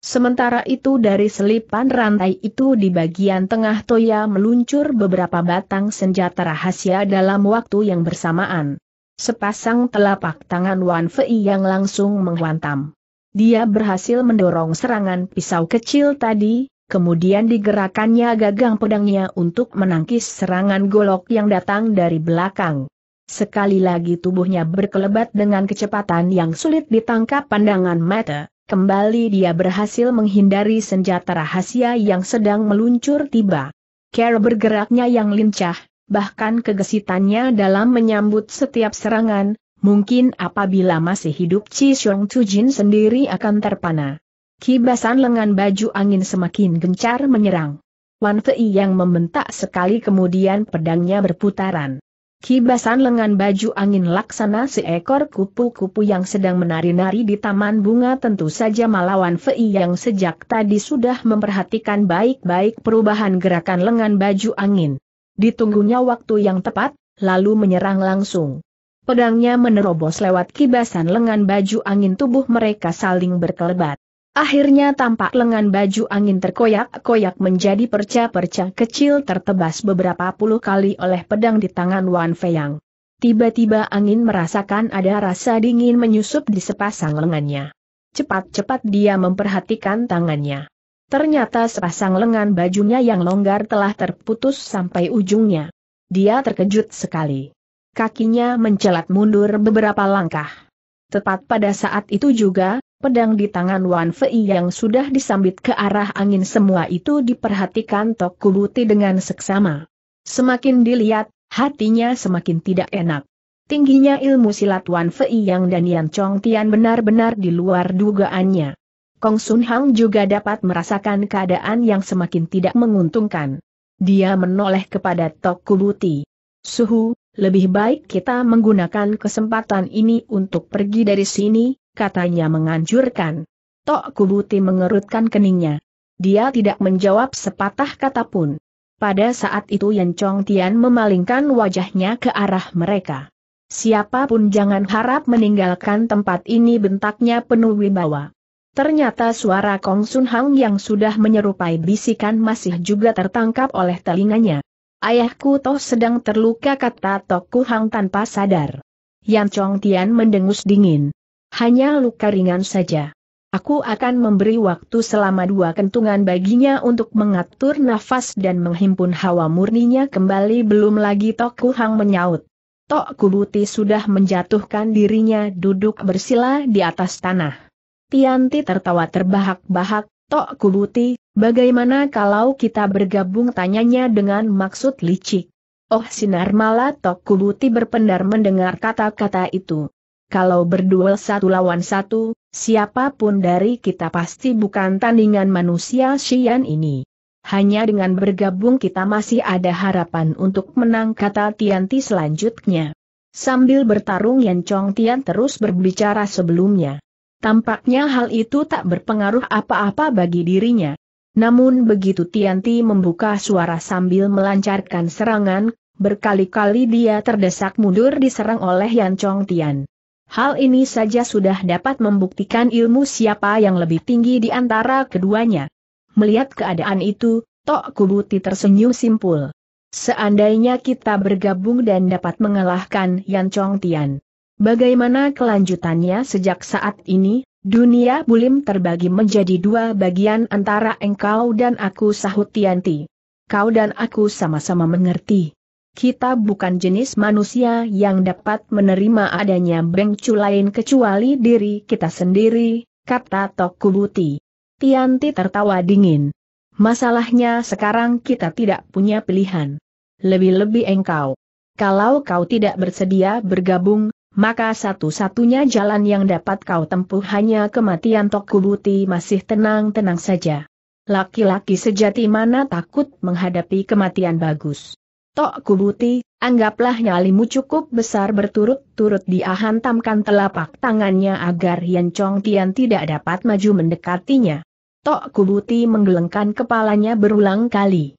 Sementara itu dari selipan rantai itu di bagian tengah Toya meluncur beberapa batang senjata rahasia dalam waktu yang bersamaan. Sepasang telapak tangan Wan Fei yang langsung menghantam. Dia berhasil mendorong serangan pisau kecil tadi, kemudian digerakannya gagang pedangnya untuk menangkis serangan golok yang datang dari belakang. Sekali lagi tubuhnya berkelebat dengan kecepatan yang sulit ditangkap pandangan mata. Kembali dia berhasil menghindari senjata rahasia yang sedang meluncur tiba. Care bergeraknya yang lincah, bahkan kegesitannya dalam menyambut setiap serangan, mungkin apabila masih hidup Chi Xiong Jin sendiri akan terpana. Kibasan lengan baju angin semakin gencar menyerang. Wan Fei yang membentak sekali kemudian pedangnya berputaran. Kibasan lengan baju angin laksana seekor kupu-kupu yang sedang menari-nari di taman bunga tentu saja melawan Fei yang sejak tadi sudah memperhatikan baik-baik perubahan gerakan lengan baju angin. Ditunggunya waktu yang tepat, lalu menyerang langsung. Pedangnya menerobos lewat kibasan lengan baju angin tubuh mereka saling berkelebat. Akhirnya tampak lengan baju angin terkoyak-koyak menjadi perca-perca kecil tertebas beberapa puluh kali oleh pedang di tangan Wan Feyang. Tiba-tiba angin merasakan ada rasa dingin menyusup di sepasang lengannya. Cepat-cepat dia memperhatikan tangannya. Ternyata sepasang lengan bajunya yang longgar telah terputus sampai ujungnya. Dia terkejut sekali. Kakinya mencelat mundur beberapa langkah. Tepat pada saat itu juga, Pedang di tangan Wan Fei yang sudah disambit ke arah angin semua itu diperhatikan Tok Kubuti dengan seksama. Semakin dilihat, hatinya semakin tidak enak. Tingginya ilmu silat Wan Fei Yang dan Yan Chong Tian benar-benar di luar dugaannya. Kong Sun Hang juga dapat merasakan keadaan yang semakin tidak menguntungkan. Dia menoleh kepada Tok Kubuti. Suhu, lebih baik kita menggunakan kesempatan ini untuk pergi dari sini, katanya menganjurkan. Tok Kubuti mengerutkan keningnya. Dia tidak menjawab sepatah kata pun. Pada saat itu Yan Chong Tian memalingkan wajahnya ke arah mereka. Siapapun jangan harap meninggalkan tempat ini bentaknya penuh wibawa. Ternyata suara Kong Sun Hang yang sudah menyerupai bisikan masih juga tertangkap oleh telinganya. Ayahku toh sedang terluka kata Toku Hang tanpa sadar. Yan Chong Tian mendengus dingin. Hanya luka ringan saja. Aku akan memberi waktu selama dua kentungan baginya untuk mengatur nafas dan menghimpun hawa murninya kembali belum lagi Toku Hang menyaut. Tok Kubuti sudah menjatuhkan dirinya duduk bersila di atas tanah. Tianti tertawa terbahak-bahak, Tok Kuluti, bagaimana kalau kita bergabung tanyanya dengan maksud licik? Oh sinar mala Tok Kuluti berpendar mendengar kata-kata itu. Kalau berduel satu lawan satu, siapapun dari kita pasti bukan tandingan manusia Xian ini. Hanya dengan bergabung kita masih ada harapan untuk menang kata Tianti selanjutnya. Sambil bertarung Yan Chong Tian terus berbicara sebelumnya. Tampaknya hal itu tak berpengaruh apa-apa bagi dirinya. Namun begitu Tianti membuka suara sambil melancarkan serangan, berkali-kali dia terdesak mundur diserang oleh Yan Chong Tian. Hal ini saja sudah dapat membuktikan ilmu siapa yang lebih tinggi di antara keduanya. Melihat keadaan itu, Tok Kubuti tersenyum simpul. Seandainya kita bergabung dan dapat mengalahkan Yan Chong Tian, Bagaimana kelanjutannya sejak saat ini, dunia bulim terbagi menjadi dua bagian antara engkau dan aku sahut Tianti. Kau dan aku sama-sama mengerti. Kita bukan jenis manusia yang dapat menerima adanya bengcu lain kecuali diri kita sendiri, kata Tokubuti. Tianti tertawa dingin. Masalahnya sekarang kita tidak punya pilihan. Lebih-lebih engkau. Kalau kau tidak bersedia bergabung, maka satu-satunya jalan yang dapat kau tempuh hanya kematian Tokubuti masih tenang-tenang saja. Laki-laki sejati mana takut menghadapi kematian bagus. Tok Kubuti, anggaplah nyalimu cukup besar berturut-turut dia hantamkan telapak tangannya agar Yan Chong Tian tidak dapat maju mendekatinya. Tok Kubuti menggelengkan kepalanya berulang kali.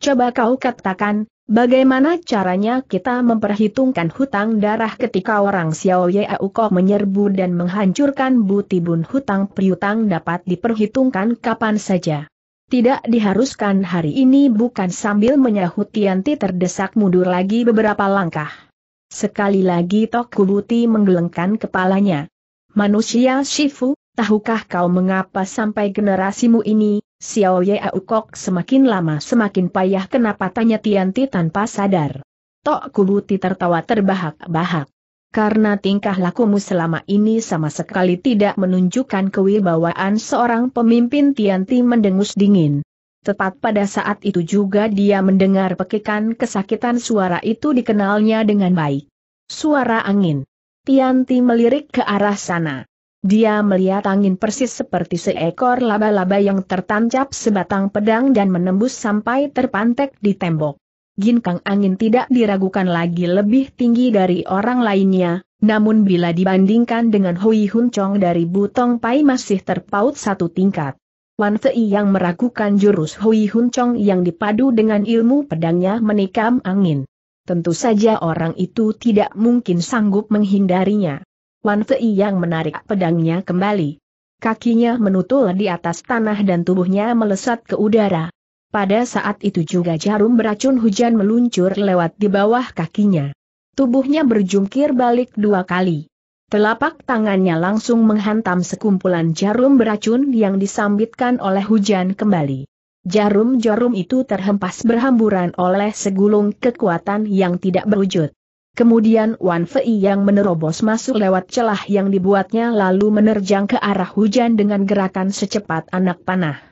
Coba kau katakan, Bagaimana caranya kita memperhitungkan hutang darah ketika orang Xiao Yauko menyerbu dan menghancurkan buti-bun hutang priutang dapat diperhitungkan kapan saja. Tidak diharuskan hari ini bukan sambil menyahut Tianti terdesak mundur lagi beberapa langkah. Sekali lagi Tok Kubuti menggelengkan kepalanya. Manusia Shifu, tahukah kau mengapa sampai generasimu ini, Xiao Ye Kok semakin lama semakin payah kenapa tanya Tianti tanpa sadar. Tok Kubuti tertawa terbahak-bahak. Karena tingkah lakumu selama ini sama sekali tidak menunjukkan kewibawaan seorang pemimpin Tianti mendengus dingin. Tepat pada saat itu juga dia mendengar pekikan kesakitan suara itu dikenalnya dengan baik. Suara angin. Tianti melirik ke arah sana. Dia melihat angin persis seperti seekor laba-laba yang tertancap sebatang pedang dan menembus sampai terpantek di tembok. Ginkang angin tidak diragukan lagi lebih tinggi dari orang lainnya, namun bila dibandingkan dengan Hui Hun Chong dari Butong Pai masih terpaut satu tingkat. Wan Fei yang meragukan jurus Hui Hun Chong yang dipadu dengan ilmu pedangnya menikam angin. Tentu saja orang itu tidak mungkin sanggup menghindarinya. Wan Fei yang menarik pedangnya kembali. Kakinya menutul di atas tanah dan tubuhnya melesat ke udara. Pada saat itu juga jarum beracun hujan meluncur lewat di bawah kakinya. Tubuhnya berjungkir balik dua kali. Telapak tangannya langsung menghantam sekumpulan jarum beracun yang disambitkan oleh hujan kembali. Jarum-jarum itu terhempas berhamburan oleh segulung kekuatan yang tidak berwujud. Kemudian Wan Fei yang menerobos masuk lewat celah yang dibuatnya lalu menerjang ke arah hujan dengan gerakan secepat anak panah.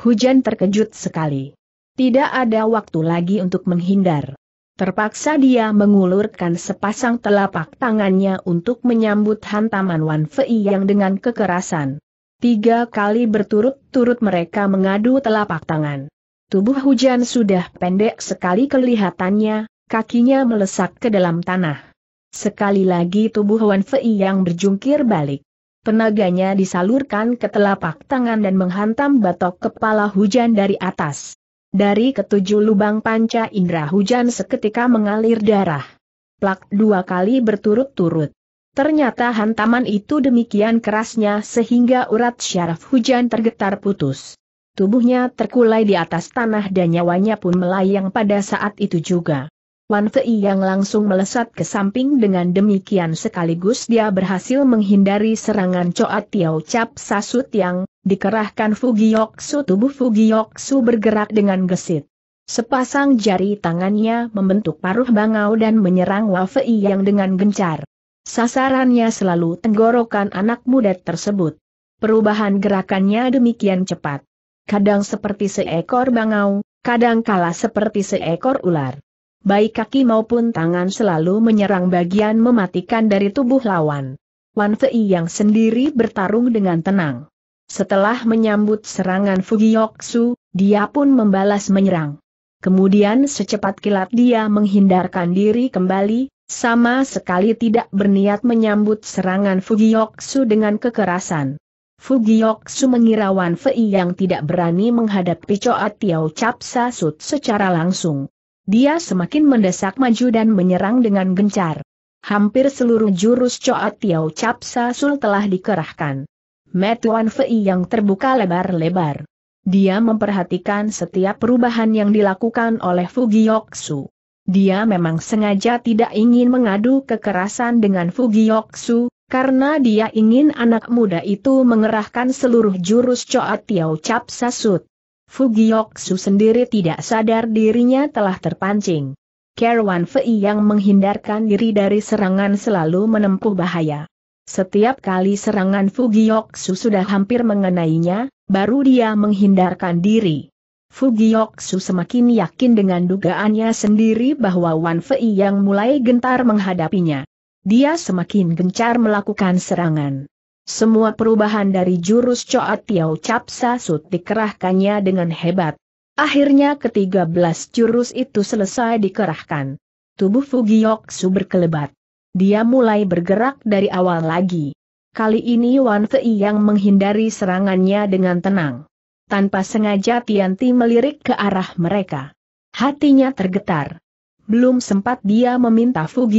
Hujan terkejut sekali. Tidak ada waktu lagi untuk menghindar. Terpaksa dia mengulurkan sepasang telapak tangannya untuk menyambut hantaman Wan Fei yang dengan kekerasan. Tiga kali berturut-turut mereka mengadu telapak tangan. Tubuh hujan sudah pendek sekali kelihatannya, kakinya melesak ke dalam tanah. Sekali lagi tubuh Wan Fei yang berjungkir balik. Tenaganya disalurkan ke telapak tangan dan menghantam batok kepala hujan dari atas. Dari ketujuh lubang panca indera hujan seketika mengalir darah. Plak dua kali berturut-turut. Ternyata hantaman itu demikian kerasnya sehingga urat syaraf hujan tergetar putus. Tubuhnya terkulai di atas tanah dan nyawanya pun melayang pada saat itu juga. Wan Fei yang langsung melesat ke samping dengan demikian sekaligus dia berhasil menghindari serangan Coat Tiao Cap Sasut yang dikerahkan Fugioksu tubuh Fugioksu bergerak dengan gesit. Sepasang jari tangannya membentuk paruh bangau dan menyerang Wan Fei yang dengan gencar. Sasarannya selalu tenggorokan anak muda tersebut. Perubahan gerakannya demikian cepat. Kadang seperti seekor bangau, kadang kala seperti seekor ular baik kaki maupun tangan selalu menyerang bagian mematikan dari tubuh lawan. Wan Fei yang sendiri bertarung dengan tenang. Setelah menyambut serangan Fugiyoksu, dia pun membalas menyerang. Kemudian secepat kilat dia menghindarkan diri kembali, sama sekali tidak berniat menyambut serangan Fugiyoksu dengan kekerasan. Fugiyoksu mengira Wan Fei yang tidak berani menghadapi Coat Tiao Capsa Sut secara langsung. Dia semakin mendesak maju dan menyerang dengan gencar. Hampir seluruh jurus Coat Tiao Cap Sasul telah dikerahkan. Metuan Fei yang terbuka lebar-lebar. Dia memperhatikan setiap perubahan yang dilakukan oleh Fugiyoksu. Dia memang sengaja tidak ingin mengadu kekerasan dengan Fugiyoksu, karena dia ingin anak muda itu mengerahkan seluruh jurus Coat Tiao Cap Sasut. Su sendiri tidak sadar dirinya telah terpancing. Kerwan Fei yang menghindarkan diri dari serangan selalu menempuh bahaya. Setiap kali serangan Su sudah hampir mengenainya, baru dia menghindarkan diri. Su semakin yakin dengan dugaannya sendiri bahwa Wan Fei yang mulai gentar menghadapinya. Dia semakin gencar melakukan serangan. Semua perubahan dari jurus Coat Tiao Cap Sasut dikerahkannya dengan hebat. Akhirnya ketiga belas jurus itu selesai dikerahkan. Tubuh Su berkelebat. Dia mulai bergerak dari awal lagi. Kali ini Wan Fei yang menghindari serangannya dengan tenang. Tanpa sengaja Tian Ti melirik ke arah mereka. Hatinya tergetar. Belum sempat dia meminta Su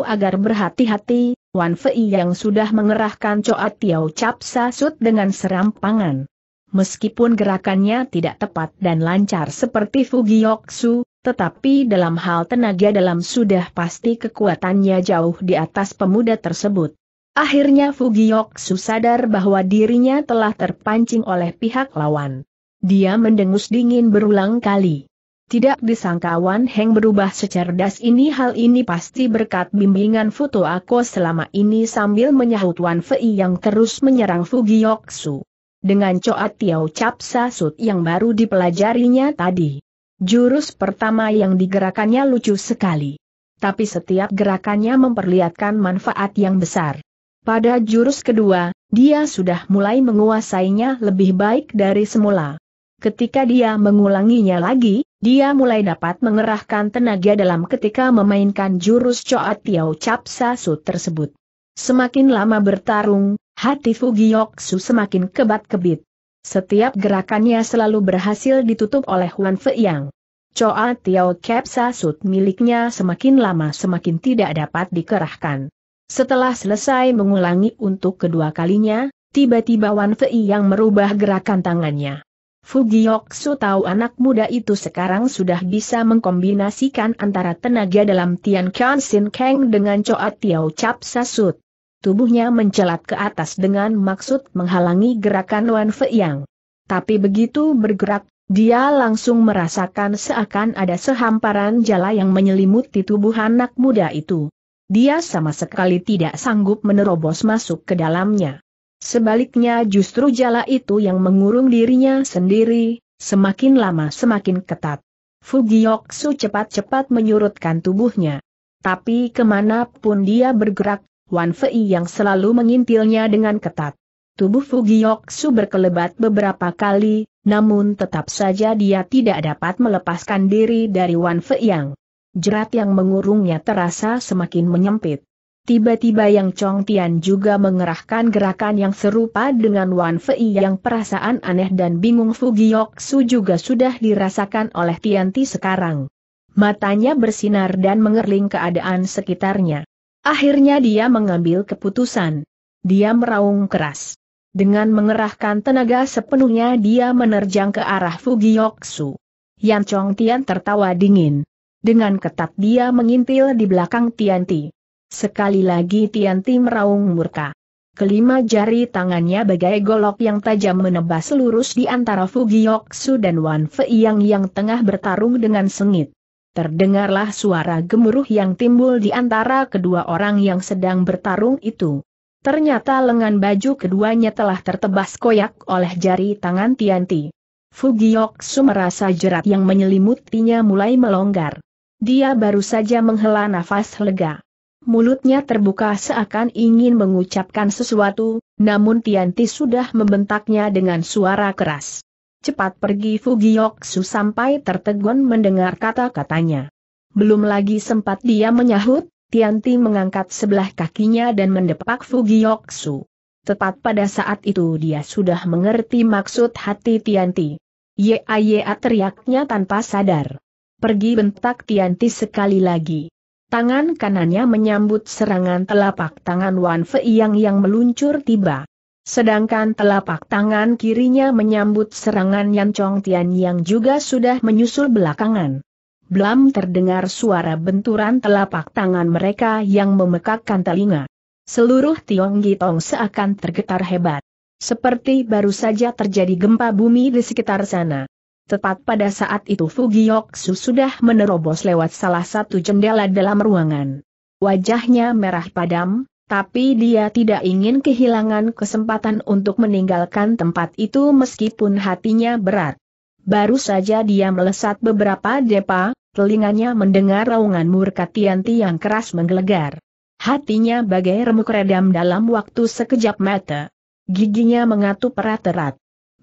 agar berhati-hati, Wan Fei yang sudah mengerahkan Coat Tiao Cap Sasut dengan serampangan. Meskipun gerakannya tidak tepat dan lancar seperti Fugiyoksu, tetapi dalam hal tenaga dalam sudah pasti kekuatannya jauh di atas pemuda tersebut. Akhirnya Fugiyoksu sadar bahwa dirinya telah terpancing oleh pihak lawan. Dia mendengus dingin berulang kali. Tidak disangka Wan Heng berubah secerdas ini hal ini pasti berkat bimbingan foto aku selama ini sambil menyahut Wan Fei yang terus menyerang Fugiyoksu. Dengan coat Tiao Cap Sasut yang baru dipelajarinya tadi. Jurus pertama yang digerakannya lucu sekali. Tapi setiap gerakannya memperlihatkan manfaat yang besar. Pada jurus kedua, dia sudah mulai menguasainya lebih baik dari semula. Ketika dia mengulanginya lagi, dia mulai dapat mengerahkan tenaga dalam ketika memainkan jurus Coat Tiao Capsa Sud tersebut. Semakin lama bertarung, hati Fugiyoksu semakin kebat-kebit. Setiap gerakannya selalu berhasil ditutup oleh Wan Yang. Coa Tiao Capsa Sud miliknya semakin lama semakin tidak dapat dikerahkan. Setelah selesai mengulangi untuk kedua kalinya, tiba-tiba Wan Fei yang merubah gerakan tangannya. Fugioksu tahu anak muda itu sekarang sudah bisa mengkombinasikan antara tenaga dalam Tian Kian Sin Kang dengan Coat Tiao Cap Sasut. Tubuhnya mencelat ke atas dengan maksud menghalangi gerakan Wan Feiyang. Tapi begitu bergerak, dia langsung merasakan seakan ada sehamparan jala yang menyelimuti tubuh anak muda itu. Dia sama sekali tidak sanggup menerobos masuk ke dalamnya. Sebaliknya justru jala itu yang mengurung dirinya sendiri, semakin lama semakin ketat. Fugiyoksu cepat-cepat menyurutkan tubuhnya. Tapi kemanapun dia bergerak, Wan Fei yang selalu mengintilnya dengan ketat. Tubuh Fugiyoksu berkelebat beberapa kali, namun tetap saja dia tidak dapat melepaskan diri dari Wan Fei yang. Jerat yang mengurungnya terasa semakin menyempit. Tiba-tiba Yang Chong Tian juga mengerahkan gerakan yang serupa dengan Wan Fei yang perasaan aneh dan bingung Fugioksu juga sudah dirasakan oleh Tian Ti sekarang. Matanya bersinar dan mengerling keadaan sekitarnya. Akhirnya dia mengambil keputusan. Dia meraung keras. Dengan mengerahkan tenaga sepenuhnya dia menerjang ke arah Fugioksu. Yang Chong Tian tertawa dingin. Dengan ketat dia mengintil di belakang Tian Ti. Sekali lagi Tianti meraung murka. Kelima jari tangannya bagai golok yang tajam menebas lurus di antara Fugiyoksu dan Wan Feiyang yang tengah bertarung dengan sengit. Terdengarlah suara gemuruh yang timbul di antara kedua orang yang sedang bertarung itu. Ternyata lengan baju keduanya telah tertebas koyak oleh jari tangan Tianti. Fugiyoksu merasa jerat yang menyelimutinya mulai melonggar. Dia baru saja menghela nafas lega mulutnya terbuka seakan ingin mengucapkan sesuatu, namun Tianti sudah membentaknya dengan suara keras. Cepat pergi Fugioksu sampai tertegun mendengar kata-katanya. Belum lagi sempat dia menyahut, Tianti mengangkat sebelah kakinya dan mendepak Fugioksu. Tepat pada saat itu dia sudah mengerti maksud hati Tianti. Yaya teriaknya tanpa sadar. Pergi bentak Tianti sekali lagi. Tangan kanannya menyambut serangan telapak tangan Wan Fei Yang yang meluncur tiba. Sedangkan telapak tangan kirinya menyambut serangan Yan Chong Tian yang juga sudah menyusul belakangan. Belum terdengar suara benturan telapak tangan mereka yang memekakkan telinga. Seluruh Tiong Gitong seakan tergetar hebat. Seperti baru saja terjadi gempa bumi di sekitar sana. Tepat pada saat itu Fugioksu sudah menerobos lewat salah satu jendela dalam ruangan. Wajahnya merah padam, tapi dia tidak ingin kehilangan kesempatan untuk meninggalkan tempat itu meskipun hatinya berat. Baru saja dia melesat beberapa depa, telinganya mendengar raungan murka Tianti yang keras menggelegar. Hatinya bagai remuk redam dalam waktu sekejap mata. Giginya mengatup erat-erat.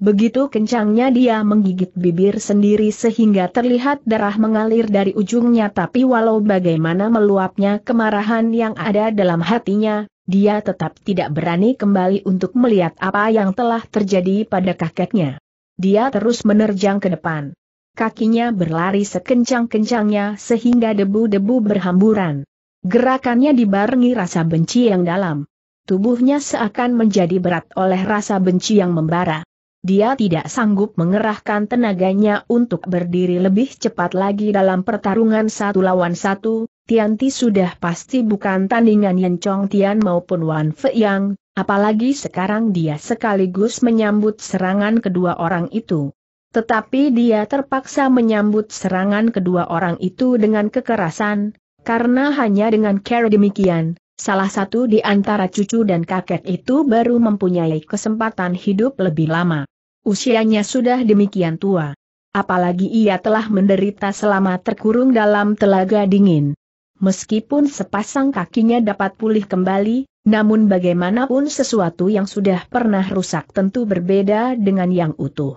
Begitu kencangnya dia menggigit bibir sendiri sehingga terlihat darah mengalir dari ujungnya tapi walau bagaimana meluapnya kemarahan yang ada dalam hatinya, dia tetap tidak berani kembali untuk melihat apa yang telah terjadi pada kakeknya. Dia terus menerjang ke depan. Kakinya berlari sekencang-kencangnya sehingga debu-debu berhamburan. Gerakannya dibarengi rasa benci yang dalam. Tubuhnya seakan menjadi berat oleh rasa benci yang membara dia tidak sanggup mengerahkan tenaganya untuk berdiri lebih cepat lagi dalam pertarungan satu lawan satu, Tianti sudah pasti bukan tandingan Yen Chong Tian maupun Wan Fei Yang, apalagi sekarang dia sekaligus menyambut serangan kedua orang itu. Tetapi dia terpaksa menyambut serangan kedua orang itu dengan kekerasan, karena hanya dengan cara demikian, Salah satu di antara cucu dan kakek itu baru mempunyai kesempatan hidup lebih lama. Usianya sudah demikian tua. Apalagi ia telah menderita selama terkurung dalam telaga dingin. Meskipun sepasang kakinya dapat pulih kembali, namun bagaimanapun sesuatu yang sudah pernah rusak tentu berbeda dengan yang utuh.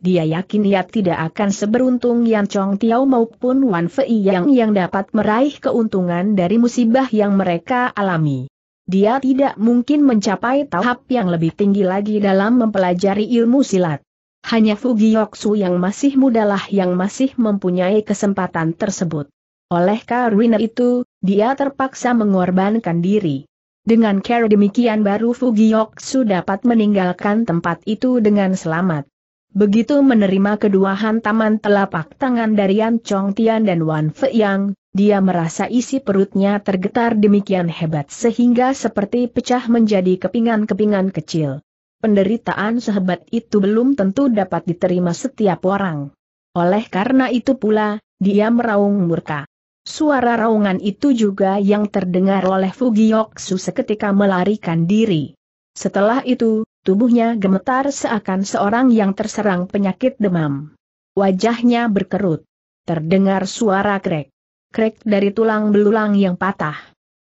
Dia yakin ia tidak akan seberuntung Yan Chong Tiao maupun Wan Fei yang yang dapat meraih keuntungan dari musibah yang mereka alami. Dia tidak mungkin mencapai tahap yang lebih tinggi lagi dalam mempelajari ilmu silat. Hanya Fugiyoksu yang masih mudalah yang masih mempunyai kesempatan tersebut. Oleh karena itu, dia terpaksa mengorbankan diri. Dengan cara demikian baru Fugiyoksu dapat meninggalkan tempat itu dengan selamat. Begitu menerima kedua hantaman telapak tangan dari Yan Chong Tian dan Wan Fei Yang, dia merasa isi perutnya tergetar demikian hebat sehingga seperti pecah menjadi kepingan-kepingan kecil. Penderitaan sehebat itu belum tentu dapat diterima setiap orang. Oleh karena itu pula, dia meraung murka. Suara raungan itu juga yang terdengar oleh Fugioksu seketika melarikan diri. Setelah itu, tubuhnya gemetar seakan seorang yang terserang penyakit demam. Wajahnya berkerut. Terdengar suara krek. Krek dari tulang belulang yang patah.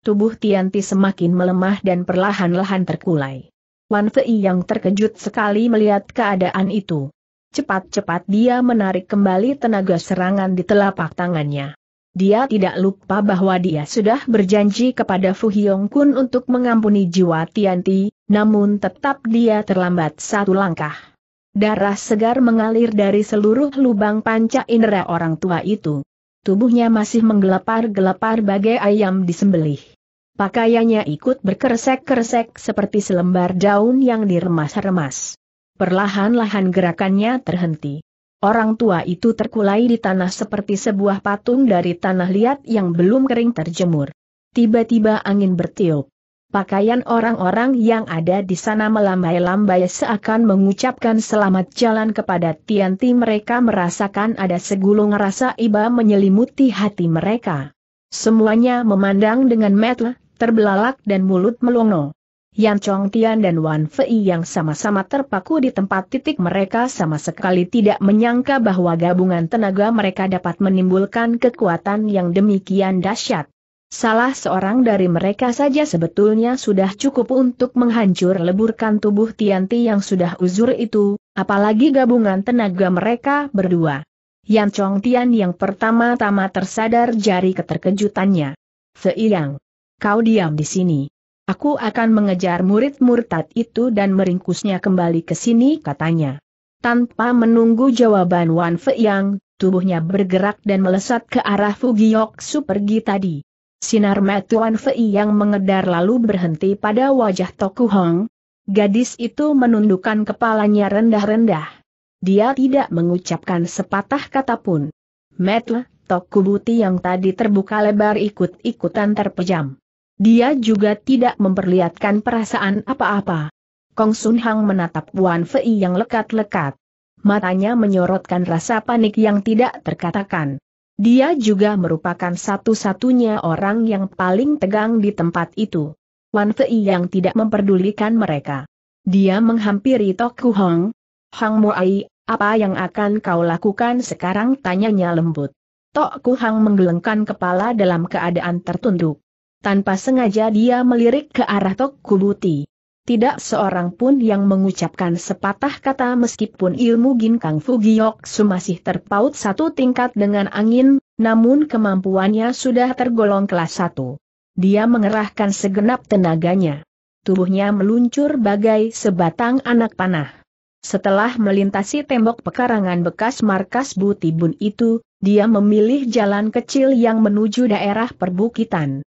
Tubuh Tianti semakin melemah dan perlahan-lahan terkulai. Wan Fei yang terkejut sekali melihat keadaan itu. Cepat-cepat dia menarik kembali tenaga serangan di telapak tangannya. Dia tidak lupa bahwa dia sudah berjanji kepada Fu Hyong Kun untuk mengampuni jiwa Tianti, namun tetap dia terlambat satu langkah. Darah segar mengalir dari seluruh lubang panca indera orang tua itu. Tubuhnya masih menggelepar-gelepar bagai ayam disembelih. Pakaiannya ikut berkeresek-keresek seperti selembar daun yang diremas-remas. Perlahan-lahan gerakannya terhenti. Orang tua itu terkulai di tanah seperti sebuah patung dari tanah liat yang belum kering terjemur. Tiba-tiba angin bertiup. Pakaian orang-orang yang ada di sana melambai-lambai seakan mengucapkan selamat jalan kepada Tianti mereka merasakan ada segulung rasa iba menyelimuti hati mereka. Semuanya memandang dengan metel, terbelalak dan mulut melongo. Yan Chong Tian dan Wan Fei yang sama-sama terpaku di tempat titik mereka sama sekali tidak menyangka bahwa gabungan tenaga mereka dapat menimbulkan kekuatan yang demikian dahsyat. Salah seorang dari mereka saja sebetulnya sudah cukup untuk menghancur leburkan tubuh Tianti yang sudah uzur itu, apalagi gabungan tenaga mereka berdua. Yan Chong Tian yang pertama-tama tersadar jari keterkejutannya. Seiyang, kau diam di sini. Aku akan mengejar murid murtad itu dan meringkusnya kembali ke sini katanya. Tanpa menunggu jawaban Wan Yang, tubuhnya bergerak dan melesat ke arah Fugiok Su pergi tadi. Sinar Matuan Fei yang mengedar lalu berhenti pada wajah Toku Hong. Gadis itu menundukkan kepalanya rendah-rendah. Dia tidak mengucapkan sepatah kata pun. Metle, Toku Buti yang tadi terbuka lebar ikut-ikutan terpejam. Dia juga tidak memperlihatkan perasaan apa-apa. Kong Sun Hang menatap Wan Fei yang lekat-lekat. Matanya menyorotkan rasa panik yang tidak terkatakan. Dia juga merupakan satu-satunya orang yang paling tegang di tempat itu. Wan Fei yang tidak memperdulikan mereka. Dia menghampiri Toku Hong. Hang Ai, apa yang akan kau lakukan sekarang? Tanyanya lembut. Toku Hong menggelengkan kepala dalam keadaan tertunduk. Tanpa sengaja dia melirik ke arah Toku Buti tidak seorang pun yang mengucapkan sepatah kata meskipun ilmu Ginkang Fugiyoksu masih terpaut satu tingkat dengan angin, namun kemampuannya sudah tergolong kelas satu. Dia mengerahkan segenap tenaganya. Tubuhnya meluncur bagai sebatang anak panah. Setelah melintasi tembok pekarangan bekas markas Butibun itu, dia memilih jalan kecil yang menuju daerah perbukitan.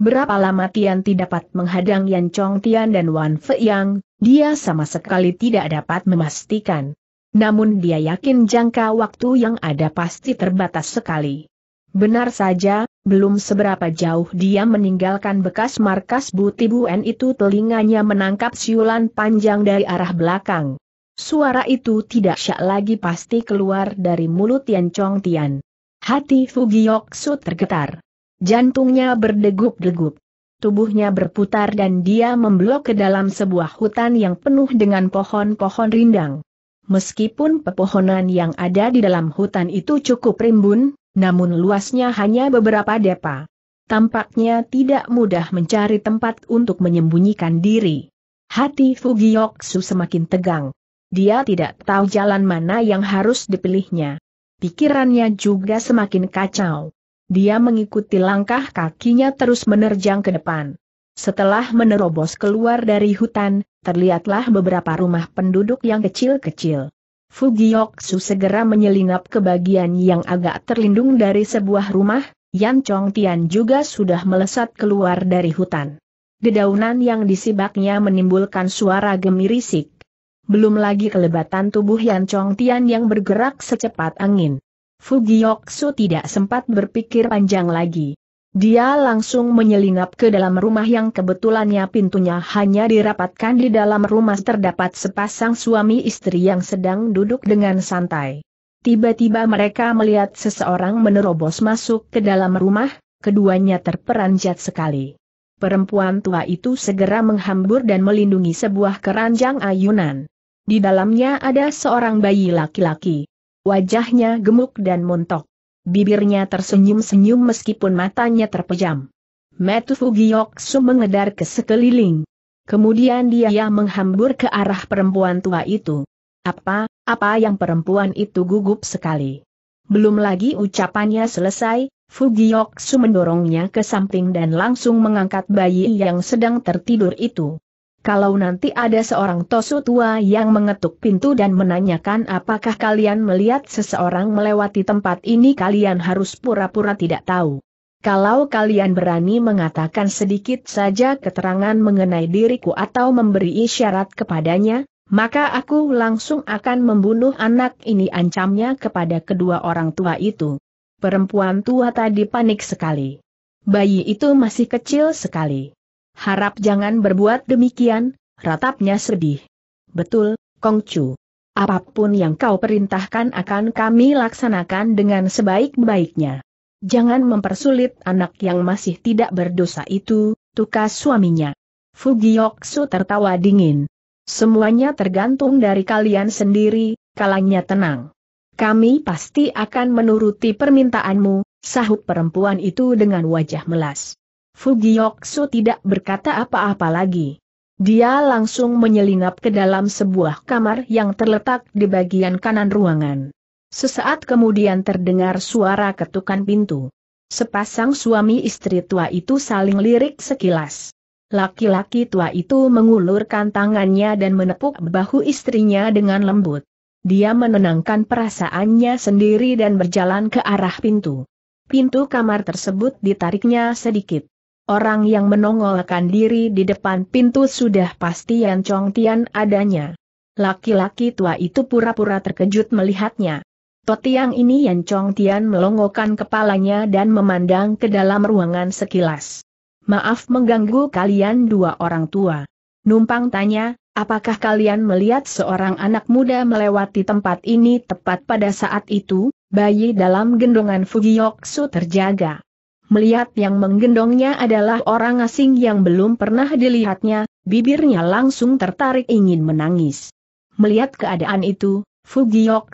Berapa lama Tian tidak dapat menghadang Yan Chong Tian dan Wan Fei Yang, dia sama sekali tidak dapat memastikan. Namun dia yakin jangka waktu yang ada pasti terbatas sekali. Benar saja, belum seberapa jauh dia meninggalkan bekas markas buti bu En itu telinganya menangkap siulan panjang dari arah belakang. Suara itu tidak syak lagi pasti keluar dari mulut Yan Chong Tian. Hati Su tergetar. Jantungnya berdegup-degup. Tubuhnya berputar dan dia memblok ke dalam sebuah hutan yang penuh dengan pohon-pohon rindang. Meskipun pepohonan yang ada di dalam hutan itu cukup rimbun, namun luasnya hanya beberapa depa. Tampaknya tidak mudah mencari tempat untuk menyembunyikan diri. Hati Fugiyoksu semakin tegang. Dia tidak tahu jalan mana yang harus dipilihnya. Pikirannya juga semakin kacau. Dia mengikuti langkah kakinya terus menerjang ke depan. Setelah menerobos keluar dari hutan, terlihatlah beberapa rumah penduduk yang kecil-kecil. Fugioksu segera menyelinap ke bagian yang agak terlindung dari sebuah rumah, Yan Chong Tian juga sudah melesat keluar dari hutan. Dedaunan yang disibaknya menimbulkan suara gemirisik. Belum lagi kelebatan tubuh Yan Chong Tian yang bergerak secepat angin. Fugioksu tidak sempat berpikir panjang lagi. Dia langsung menyelinap ke dalam rumah yang kebetulannya pintunya hanya dirapatkan di dalam rumah terdapat sepasang suami istri yang sedang duduk dengan santai. Tiba-tiba mereka melihat seseorang menerobos masuk ke dalam rumah, keduanya terperanjat sekali. Perempuan tua itu segera menghambur dan melindungi sebuah keranjang ayunan. Di dalamnya ada seorang bayi laki-laki. Wajahnya gemuk dan montok. Bibirnya tersenyum-senyum meskipun matanya terpejam. Metu Fugioksu mengedar ke sekeliling. Kemudian dia menghambur ke arah perempuan tua itu. Apa, apa yang perempuan itu gugup sekali. Belum lagi ucapannya selesai, Fugioksu mendorongnya ke samping dan langsung mengangkat bayi yang sedang tertidur itu. Kalau nanti ada seorang tosu tua yang mengetuk pintu dan menanyakan apakah kalian melihat seseorang melewati tempat ini kalian harus pura-pura tidak tahu. Kalau kalian berani mengatakan sedikit saja keterangan mengenai diriku atau memberi isyarat kepadanya, maka aku langsung akan membunuh anak ini ancamnya kepada kedua orang tua itu. Perempuan tua tadi panik sekali. Bayi itu masih kecil sekali. Harap jangan berbuat demikian, ratapnya sedih. Betul, Kongcu. Apapun yang kau perintahkan akan kami laksanakan dengan sebaik-baiknya. Jangan mempersulit anak yang masih tidak berdosa itu, tukas suaminya. Fugiyoksu tertawa dingin. Semuanya tergantung dari kalian sendiri, kalanya tenang. Kami pasti akan menuruti permintaanmu, sahut perempuan itu dengan wajah melas. Fugioksu tidak berkata apa-apa lagi. Dia langsung menyelinap ke dalam sebuah kamar yang terletak di bagian kanan ruangan. Sesaat kemudian terdengar suara ketukan pintu. Sepasang suami istri tua itu saling lirik sekilas. Laki-laki tua itu mengulurkan tangannya dan menepuk bahu istrinya dengan lembut. Dia menenangkan perasaannya sendiri dan berjalan ke arah pintu. Pintu kamar tersebut ditariknya sedikit orang yang menongolkan diri di depan pintu sudah pasti Yan Chong Tian adanya. Laki-laki tua itu pura-pura terkejut melihatnya. Totiang ini Yan Chong Tian melongokkan kepalanya dan memandang ke dalam ruangan sekilas. Maaf mengganggu kalian dua orang tua. Numpang tanya, apakah kalian melihat seorang anak muda melewati tempat ini tepat pada saat itu? Bayi dalam gendongan Fugiyoksu terjaga. Melihat yang menggendongnya adalah orang asing yang belum pernah dilihatnya, bibirnya langsung tertarik ingin menangis. Melihat keadaan itu,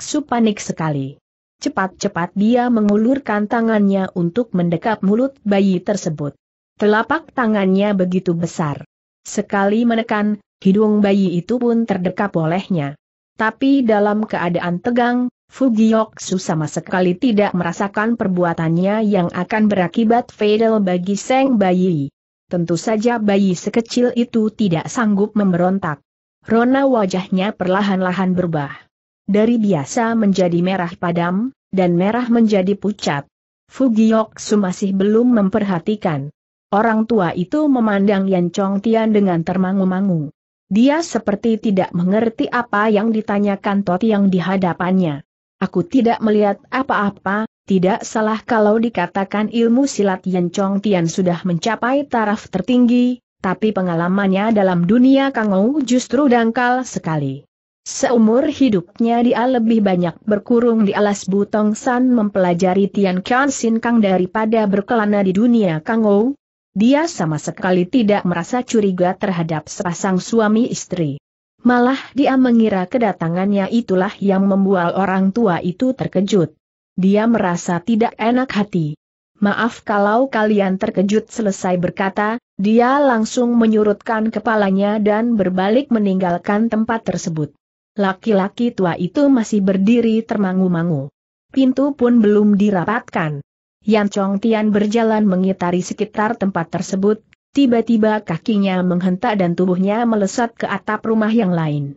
Su panik sekali. Cepat-cepat dia mengulurkan tangannya untuk mendekap mulut bayi tersebut. Telapak tangannya begitu besar. Sekali menekan, hidung bayi itu pun terdekap olehnya tapi dalam keadaan tegang, Fugioksu sama sekali tidak merasakan perbuatannya yang akan berakibat fatal bagi Seng Bayi. Tentu saja bayi sekecil itu tidak sanggup memberontak. Rona wajahnya perlahan-lahan berubah. Dari biasa menjadi merah padam, dan merah menjadi pucat. Fugioksu masih belum memperhatikan. Orang tua itu memandang Yan Chong Tian dengan termangu-mangu. Dia seperti tidak mengerti apa yang ditanyakan Tot yang dihadapannya. Aku tidak melihat apa-apa, tidak salah kalau dikatakan ilmu silat Yen Chong Tian sudah mencapai taraf tertinggi, tapi pengalamannya dalam dunia Kangou justru dangkal sekali. Seumur hidupnya dia lebih banyak berkurung di alas Butong San mempelajari Tian Kian Sin Kang daripada berkelana di dunia Kangou, dia sama sekali tidak merasa curiga terhadap sepasang suami istri. Malah dia mengira kedatangannya itulah yang membuat orang tua itu terkejut. Dia merasa tidak enak hati. Maaf kalau kalian terkejut selesai berkata, dia langsung menyurutkan kepalanya dan berbalik meninggalkan tempat tersebut. Laki-laki tua itu masih berdiri termangu-mangu. Pintu pun belum dirapatkan. Yan Chong Tian berjalan mengitari sekitar tempat tersebut, tiba-tiba kakinya menghentak dan tubuhnya melesat ke atap rumah yang lain.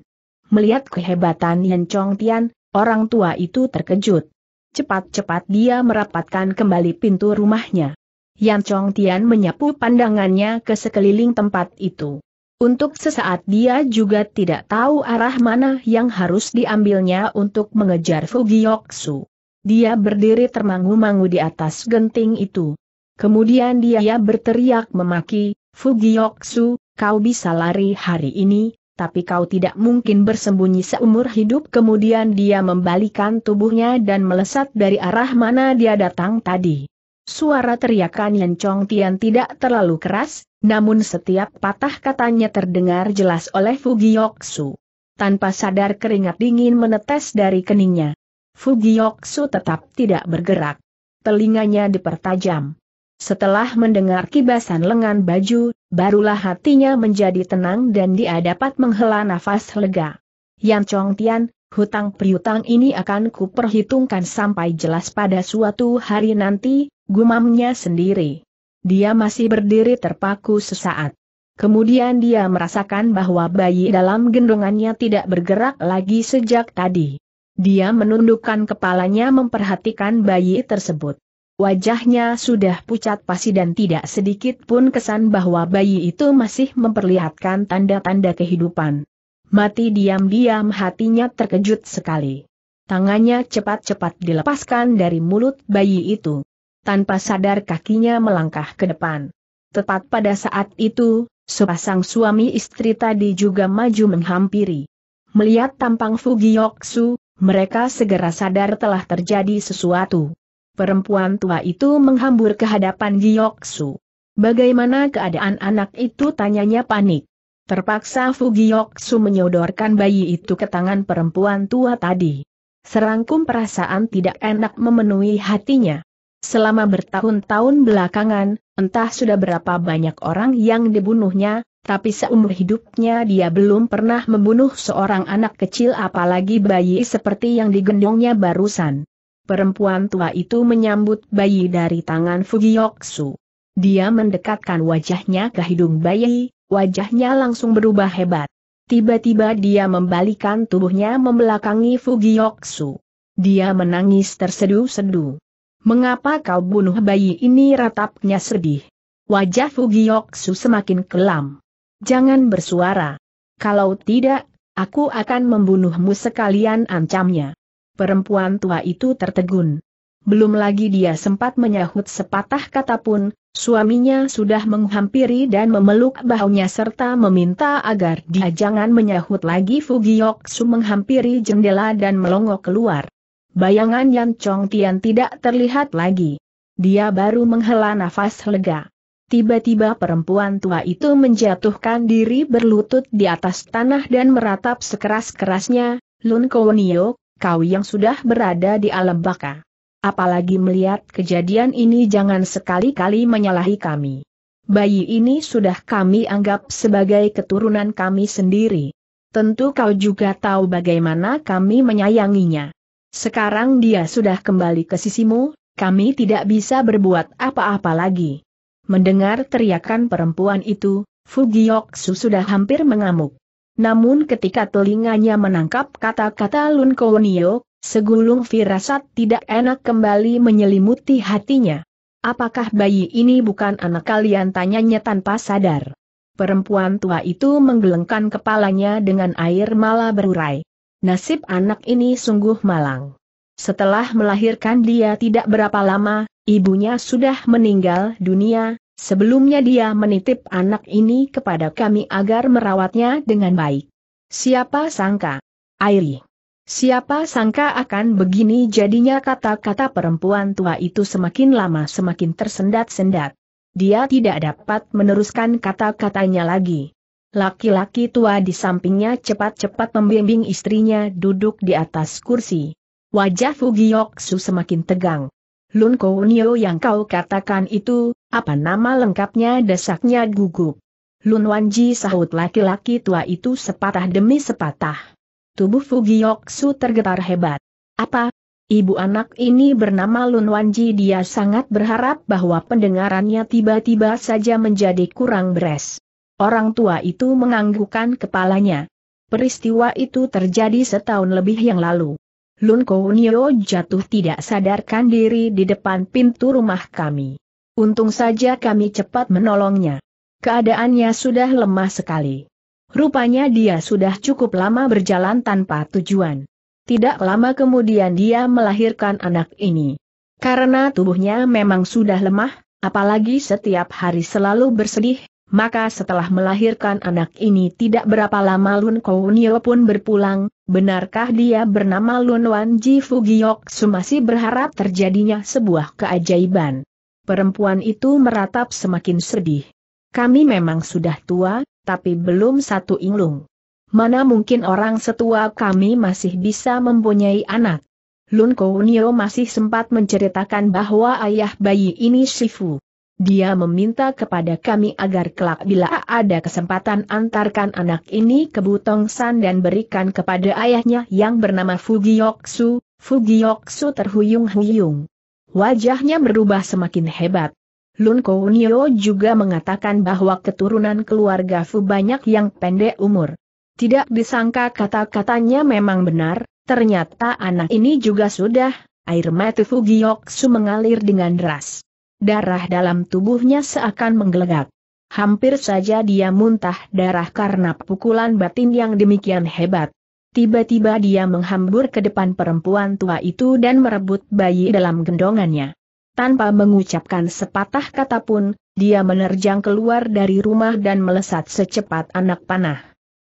Melihat kehebatan Yan Chong Tian, orang tua itu terkejut. Cepat-cepat dia merapatkan kembali pintu rumahnya. Yan Chong Tian menyapu pandangannya ke sekeliling tempat itu. Untuk sesaat dia juga tidak tahu arah mana yang harus diambilnya untuk mengejar Fugioksu. Dia berdiri termangu-mangu di atas genting itu. Kemudian dia berteriak memaki, Fugioksu, kau bisa lari hari ini, tapi kau tidak mungkin bersembunyi seumur hidup. Kemudian dia membalikan tubuhnya dan melesat dari arah mana dia datang tadi. Suara teriakan Yan Chong Tian tidak terlalu keras, namun setiap patah katanya terdengar jelas oleh Fugioksu. Tanpa sadar keringat dingin menetes dari keningnya. Fugioksu tetap tidak bergerak. Telinganya dipertajam. Setelah mendengar kibasan lengan baju, barulah hatinya menjadi tenang dan dia dapat menghela nafas lega. Yang Chong Tian, hutang priutang ini akan kuperhitungkan sampai jelas pada suatu hari nanti, gumamnya sendiri. Dia masih berdiri terpaku sesaat. Kemudian dia merasakan bahwa bayi dalam gendongannya tidak bergerak lagi sejak tadi. Dia menundukkan kepalanya memperhatikan bayi tersebut. Wajahnya sudah pucat pasi dan tidak sedikit pun kesan bahwa bayi itu masih memperlihatkan tanda-tanda kehidupan. Mati diam-diam hatinya terkejut sekali. Tangannya cepat-cepat dilepaskan dari mulut bayi itu. Tanpa sadar kakinya melangkah ke depan. Tepat pada saat itu, sepasang suami istri tadi juga maju menghampiri. Melihat tampang Fugioksu, mereka segera sadar telah terjadi sesuatu. Perempuan tua itu menghambur ke hadapan Giyoksu. Bagaimana keadaan anak itu tanyanya panik. Terpaksa Giyoksu menyodorkan bayi itu ke tangan perempuan tua tadi. Serangkum perasaan tidak enak memenuhi hatinya. Selama bertahun-tahun belakangan, entah sudah berapa banyak orang yang dibunuhnya, tapi seumur hidupnya dia belum pernah membunuh seorang anak kecil apalagi bayi seperti yang digendongnya barusan. Perempuan tua itu menyambut bayi dari tangan Fugiyoksu. Dia mendekatkan wajahnya ke hidung bayi, wajahnya langsung berubah hebat. Tiba-tiba dia membalikan tubuhnya membelakangi Fugiyoksu. Dia menangis tersedu sedu Mengapa kau bunuh bayi ini ratapnya sedih. Wajah Fugiyoksu semakin kelam. Jangan bersuara. Kalau tidak, aku akan membunuhmu sekalian ancamnya. Perempuan tua itu tertegun. Belum lagi dia sempat menyahut sepatah kata pun, suaminya sudah menghampiri dan memeluk bahunya serta meminta agar dia jangan menyahut lagi Fugiyoksu menghampiri jendela dan melongok keluar. Bayangan Yan Chong Tian tidak terlihat lagi. Dia baru menghela nafas lega. Tiba-tiba perempuan tua itu menjatuhkan diri berlutut di atas tanah dan meratap sekeras-kerasnya, Lun Kowonio, kau yang sudah berada di alam baka. Apalagi melihat kejadian ini jangan sekali-kali menyalahi kami. Bayi ini sudah kami anggap sebagai keturunan kami sendiri. Tentu kau juga tahu bagaimana kami menyayanginya. Sekarang dia sudah kembali ke sisimu, kami tidak bisa berbuat apa-apa lagi. Mendengar teriakan perempuan itu, Fugioksu sudah hampir mengamuk. Namun ketika telinganya menangkap kata-kata Lun Kounio, segulung firasat tidak enak kembali menyelimuti hatinya. Apakah bayi ini bukan anak kalian tanyanya tanpa sadar? Perempuan tua itu menggelengkan kepalanya dengan air mala berurai. Nasib anak ini sungguh malang. Setelah melahirkan dia tidak berapa lama, ibunya sudah meninggal dunia, sebelumnya dia menitip anak ini kepada kami agar merawatnya dengan baik. Siapa sangka? Airi. Siapa sangka akan begini jadinya kata-kata perempuan tua itu semakin lama semakin tersendat-sendat. Dia tidak dapat meneruskan kata-katanya lagi. Laki-laki tua di sampingnya cepat-cepat membimbing istrinya duduk di atas kursi. Wajah Fugioksu semakin tegang. Lun Kounio yang kau katakan itu, apa nama lengkapnya desaknya gugup. Lun Wanji sahut laki-laki tua itu sepatah demi sepatah. Tubuh Fugiyoksu tergetar hebat. Apa? Ibu anak ini bernama Lun Wanji dia sangat berharap bahwa pendengarannya tiba-tiba saja menjadi kurang beres. Orang tua itu menganggukkan kepalanya. Peristiwa itu terjadi setahun lebih yang lalu. Lun Kounio jatuh tidak sadarkan diri di depan pintu rumah kami. Untung saja kami cepat menolongnya. Keadaannya sudah lemah sekali. Rupanya dia sudah cukup lama berjalan tanpa tujuan. Tidak lama kemudian dia melahirkan anak ini. Karena tubuhnya memang sudah lemah, apalagi setiap hari selalu bersedih, maka setelah melahirkan anak ini tidak berapa lama Lun Nio pun berpulang, benarkah dia bernama Lun Wan Ji Fugiok masih berharap terjadinya sebuah keajaiban. Perempuan itu meratap semakin sedih. Kami memang sudah tua, tapi belum satu inglung. Mana mungkin orang setua kami masih bisa mempunyai anak. Lun Nio masih sempat menceritakan bahwa ayah bayi ini Shifu. Dia meminta kepada kami agar kelak bila ada kesempatan antarkan anak ini ke Butong San dan berikan kepada ayahnya yang bernama Fugiyoksu, Fugiyoksu terhuyung-huyung. Wajahnya berubah semakin hebat. Lun Kounio juga mengatakan bahwa keturunan keluarga Fu banyak yang pendek umur. Tidak disangka kata-katanya memang benar, ternyata anak ini juga sudah, air mata Fugiyoksu mengalir dengan deras darah dalam tubuhnya seakan menggelegak. Hampir saja dia muntah darah karena pukulan batin yang demikian hebat. Tiba-tiba dia menghambur ke depan perempuan tua itu dan merebut bayi dalam gendongannya. Tanpa mengucapkan sepatah kata pun, dia menerjang keluar dari rumah dan melesat secepat anak panah.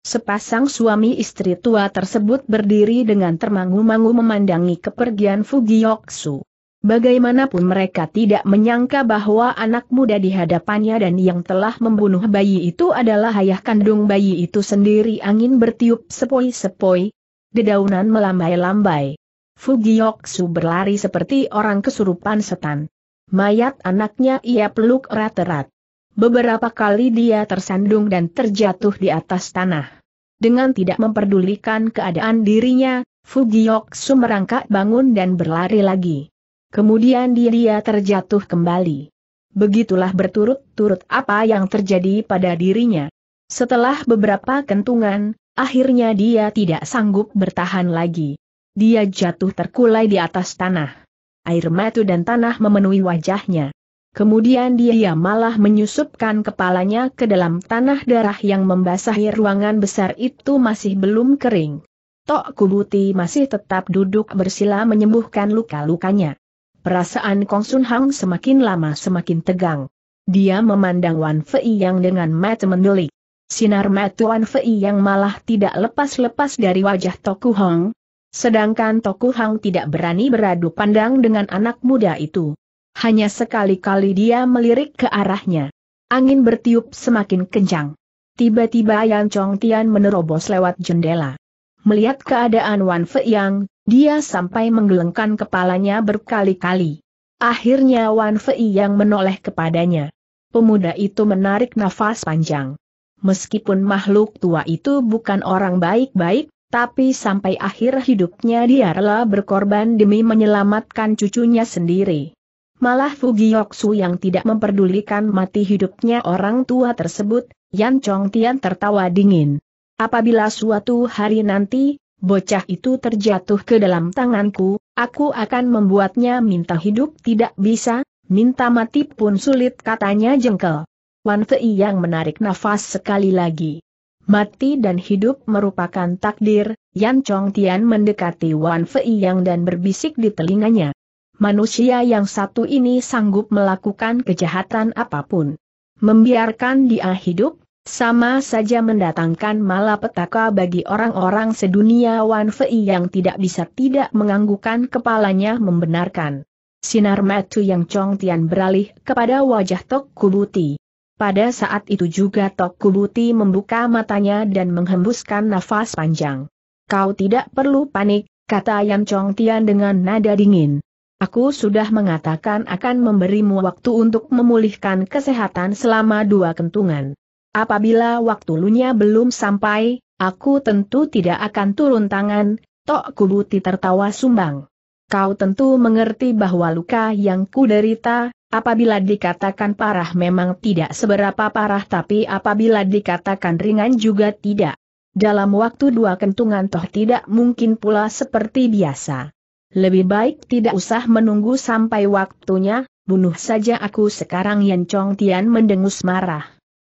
Sepasang suami istri tua tersebut berdiri dengan termangu-mangu memandangi kepergian Fugioksu. Bagaimanapun mereka tidak menyangka bahwa anak muda di hadapannya dan yang telah membunuh bayi itu adalah ayah kandung bayi itu sendiri angin bertiup sepoi-sepoi, dedaunan melambai-lambai. Fugioksu berlari seperti orang kesurupan setan. Mayat anaknya ia peluk erat-erat. Beberapa kali dia tersandung dan terjatuh di atas tanah. Dengan tidak memperdulikan keadaan dirinya, Fugioksu merangkak bangun dan berlari lagi. Kemudian dia terjatuh kembali. Begitulah berturut-turut apa yang terjadi pada dirinya. Setelah beberapa kentungan, akhirnya dia tidak sanggup bertahan lagi. Dia jatuh terkulai di atas tanah. Air mata dan tanah memenuhi wajahnya. Kemudian dia malah menyusupkan kepalanya ke dalam tanah darah yang membasahi ruangan besar itu masih belum kering. Tok Kubuti masih tetap duduk bersila menyembuhkan luka-lukanya. Perasaan Kong Sun Hang semakin lama semakin tegang. Dia memandang Wan Fei yang dengan mata mendelik. Sinar mata Wan Fei yang malah tidak lepas-lepas dari wajah Toku Hong. Sedangkan Toku Hang tidak berani beradu pandang dengan anak muda itu. Hanya sekali-kali dia melirik ke arahnya. Angin bertiup semakin kencang. Tiba-tiba Yan Chong Tian menerobos lewat jendela. Melihat keadaan Wan Fei Yang, dia sampai menggelengkan kepalanya berkali-kali. Akhirnya Wan Fei yang menoleh kepadanya. Pemuda itu menarik nafas panjang. Meskipun makhluk tua itu bukan orang baik-baik, tapi sampai akhir hidupnya dia rela berkorban demi menyelamatkan cucunya sendiri. Malah Fugiyoksu yang tidak memperdulikan mati hidupnya orang tua tersebut, Yan Chong Tian tertawa dingin. Apabila suatu hari nanti, bocah itu terjatuh ke dalam tanganku, aku akan membuatnya minta hidup tidak bisa, minta mati pun sulit katanya jengkel. Wan Fei yang menarik nafas sekali lagi. Mati dan hidup merupakan takdir, Yan Chong Tian mendekati Wan Fei yang dan berbisik di telinganya. Manusia yang satu ini sanggup melakukan kejahatan apapun. Membiarkan dia hidup, sama saja mendatangkan malapetaka bagi orang-orang sedunia Wan Fei yang tidak bisa tidak menganggukkan kepalanya membenarkan. Sinar matu yang Chong Tian beralih kepada wajah Tok Kubuti. Pada saat itu juga Tok Kubuti membuka matanya dan menghembuskan nafas panjang. Kau tidak perlu panik, kata Yan Chong Tian dengan nada dingin. Aku sudah mengatakan akan memberimu waktu untuk memulihkan kesehatan selama dua kentungan. Apabila waktu lunya belum sampai, aku tentu tidak akan turun tangan, Tok Kubuti tertawa sumbang. Kau tentu mengerti bahwa luka yang kuderita, apabila dikatakan parah memang tidak seberapa parah tapi apabila dikatakan ringan juga tidak. Dalam waktu dua kentungan toh tidak mungkin pula seperti biasa. Lebih baik tidak usah menunggu sampai waktunya, bunuh saja aku sekarang Chong Tian mendengus marah.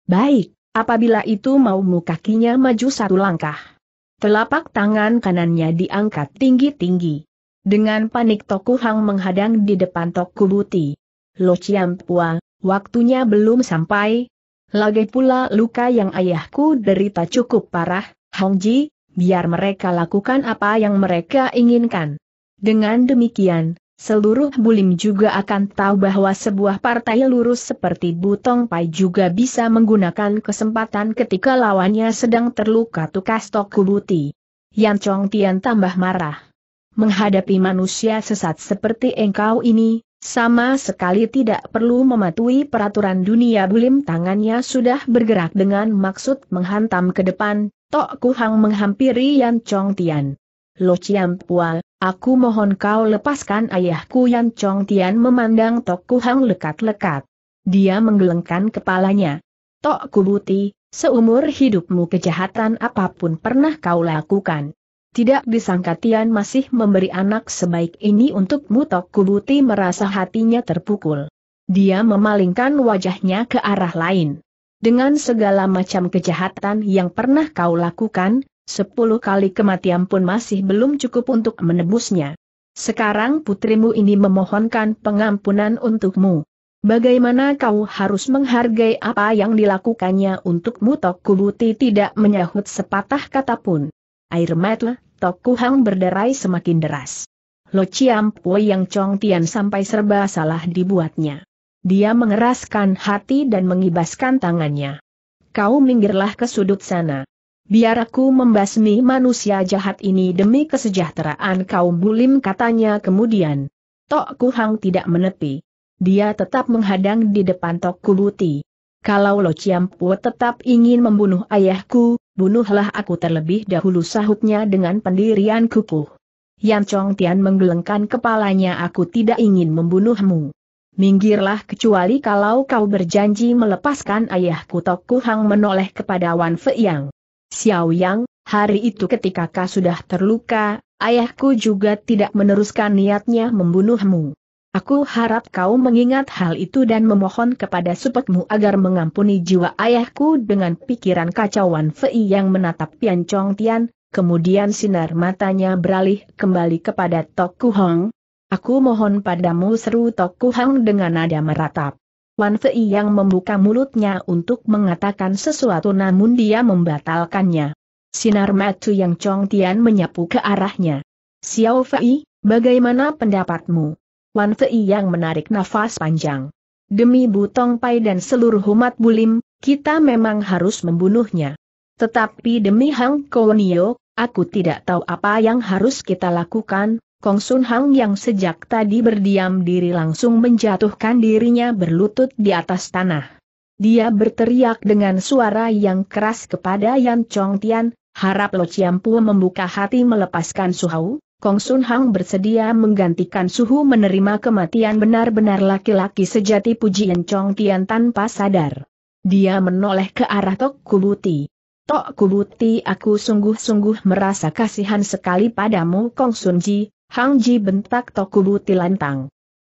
Baik, apabila itu maumu kakinya maju satu langkah. Telapak tangan kanannya diangkat tinggi-tinggi. Dengan panik Toku Hang menghadang di depan Toku Buti. Lo Chiam Pua, waktunya belum sampai. Lagi pula luka yang ayahku derita cukup parah, Hong Ji, biar mereka lakukan apa yang mereka inginkan. Dengan demikian, Seluruh bulim juga akan tahu bahwa sebuah partai lurus seperti Butong Pai juga bisa menggunakan kesempatan ketika lawannya sedang terluka tukas Tokubuti. Yan Chong Tian tambah marah. Menghadapi manusia sesat seperti engkau ini, sama sekali tidak perlu mematuhi peraturan dunia bulim tangannya sudah bergerak dengan maksud menghantam ke depan, Tok Kuhang menghampiri Yan Chong Tian. Lo Chiam Pual, Aku mohon kau lepaskan ayahku Yan Chong Tian memandang Tok hang lekat-lekat. Dia menggelengkan kepalanya. Tok Buti, seumur hidupmu kejahatan apapun pernah kau lakukan. Tidak disangka Tian masih memberi anak sebaik ini untukmu Tok Buti merasa hatinya terpukul. Dia memalingkan wajahnya ke arah lain. Dengan segala macam kejahatan yang pernah kau lakukan, Sepuluh kali kematian pun masih belum cukup untuk menebusnya. Sekarang putrimu ini memohonkan pengampunan untukmu. Bagaimana kau harus menghargai apa yang dilakukannya untukmu Tok Kubuti tidak menyahut sepatah kata pun. Air mata Tok Kuhang berderai semakin deras. Lo Chiam Pui yang Chong Tian sampai serba salah dibuatnya. Dia mengeraskan hati dan mengibaskan tangannya. Kau minggirlah ke sudut sana. Biar aku membasmi manusia jahat ini demi kesejahteraan kaum bulim katanya kemudian. Tok Kuhang tidak menepi. Dia tetap menghadang di depan Tok Kuluti. Kalau Lo Ciampu tetap ingin membunuh ayahku, bunuhlah aku terlebih dahulu sahutnya dengan pendirian kukuh. Yan Chong Tian menggelengkan kepalanya aku tidak ingin membunuhmu. Minggirlah kecuali kalau kau berjanji melepaskan ayahku Tok Kuhang menoleh kepada Wan Fei Yang. Xiao Yang, hari itu ketika kau sudah terluka, ayahku juga tidak meneruskan niatnya membunuhmu. Aku harap kau mengingat hal itu dan memohon kepada supetmu agar mengampuni jiwa ayahku dengan pikiran kacauan Fei yang menatap Tian Chong Tian, kemudian sinar matanya beralih kembali kepada Tok Hong. Aku mohon padamu seru Tok Hong dengan nada meratap. Wan Fei yang membuka mulutnya untuk mengatakan sesuatu namun dia membatalkannya. Sinar matu yang Chong Tian menyapu ke arahnya. Xiao Fei, bagaimana pendapatmu? Wan Fei yang menarik nafas panjang. Demi Butong Pai dan seluruh umat bulim, kita memang harus membunuhnya. Tetapi demi Hang Kowenio, aku tidak tahu apa yang harus kita lakukan, Kong Sun Hang yang sejak tadi berdiam diri langsung menjatuhkan dirinya berlutut di atas tanah. Dia berteriak dengan suara yang keras kepada Yan Chong Tian, harap Lo Chiampu membuka hati melepaskan Suhau, Kong Sun Hang bersedia menggantikan Suhu menerima kematian benar-benar laki-laki sejati puji Yan Chong Tian tanpa sadar. Dia menoleh ke arah Tok Kubuti. Tok Kubuti aku sungguh-sungguh merasa kasihan sekali padamu Kong Sun Ji, Hang Ji bentak Tokubu Tilantang.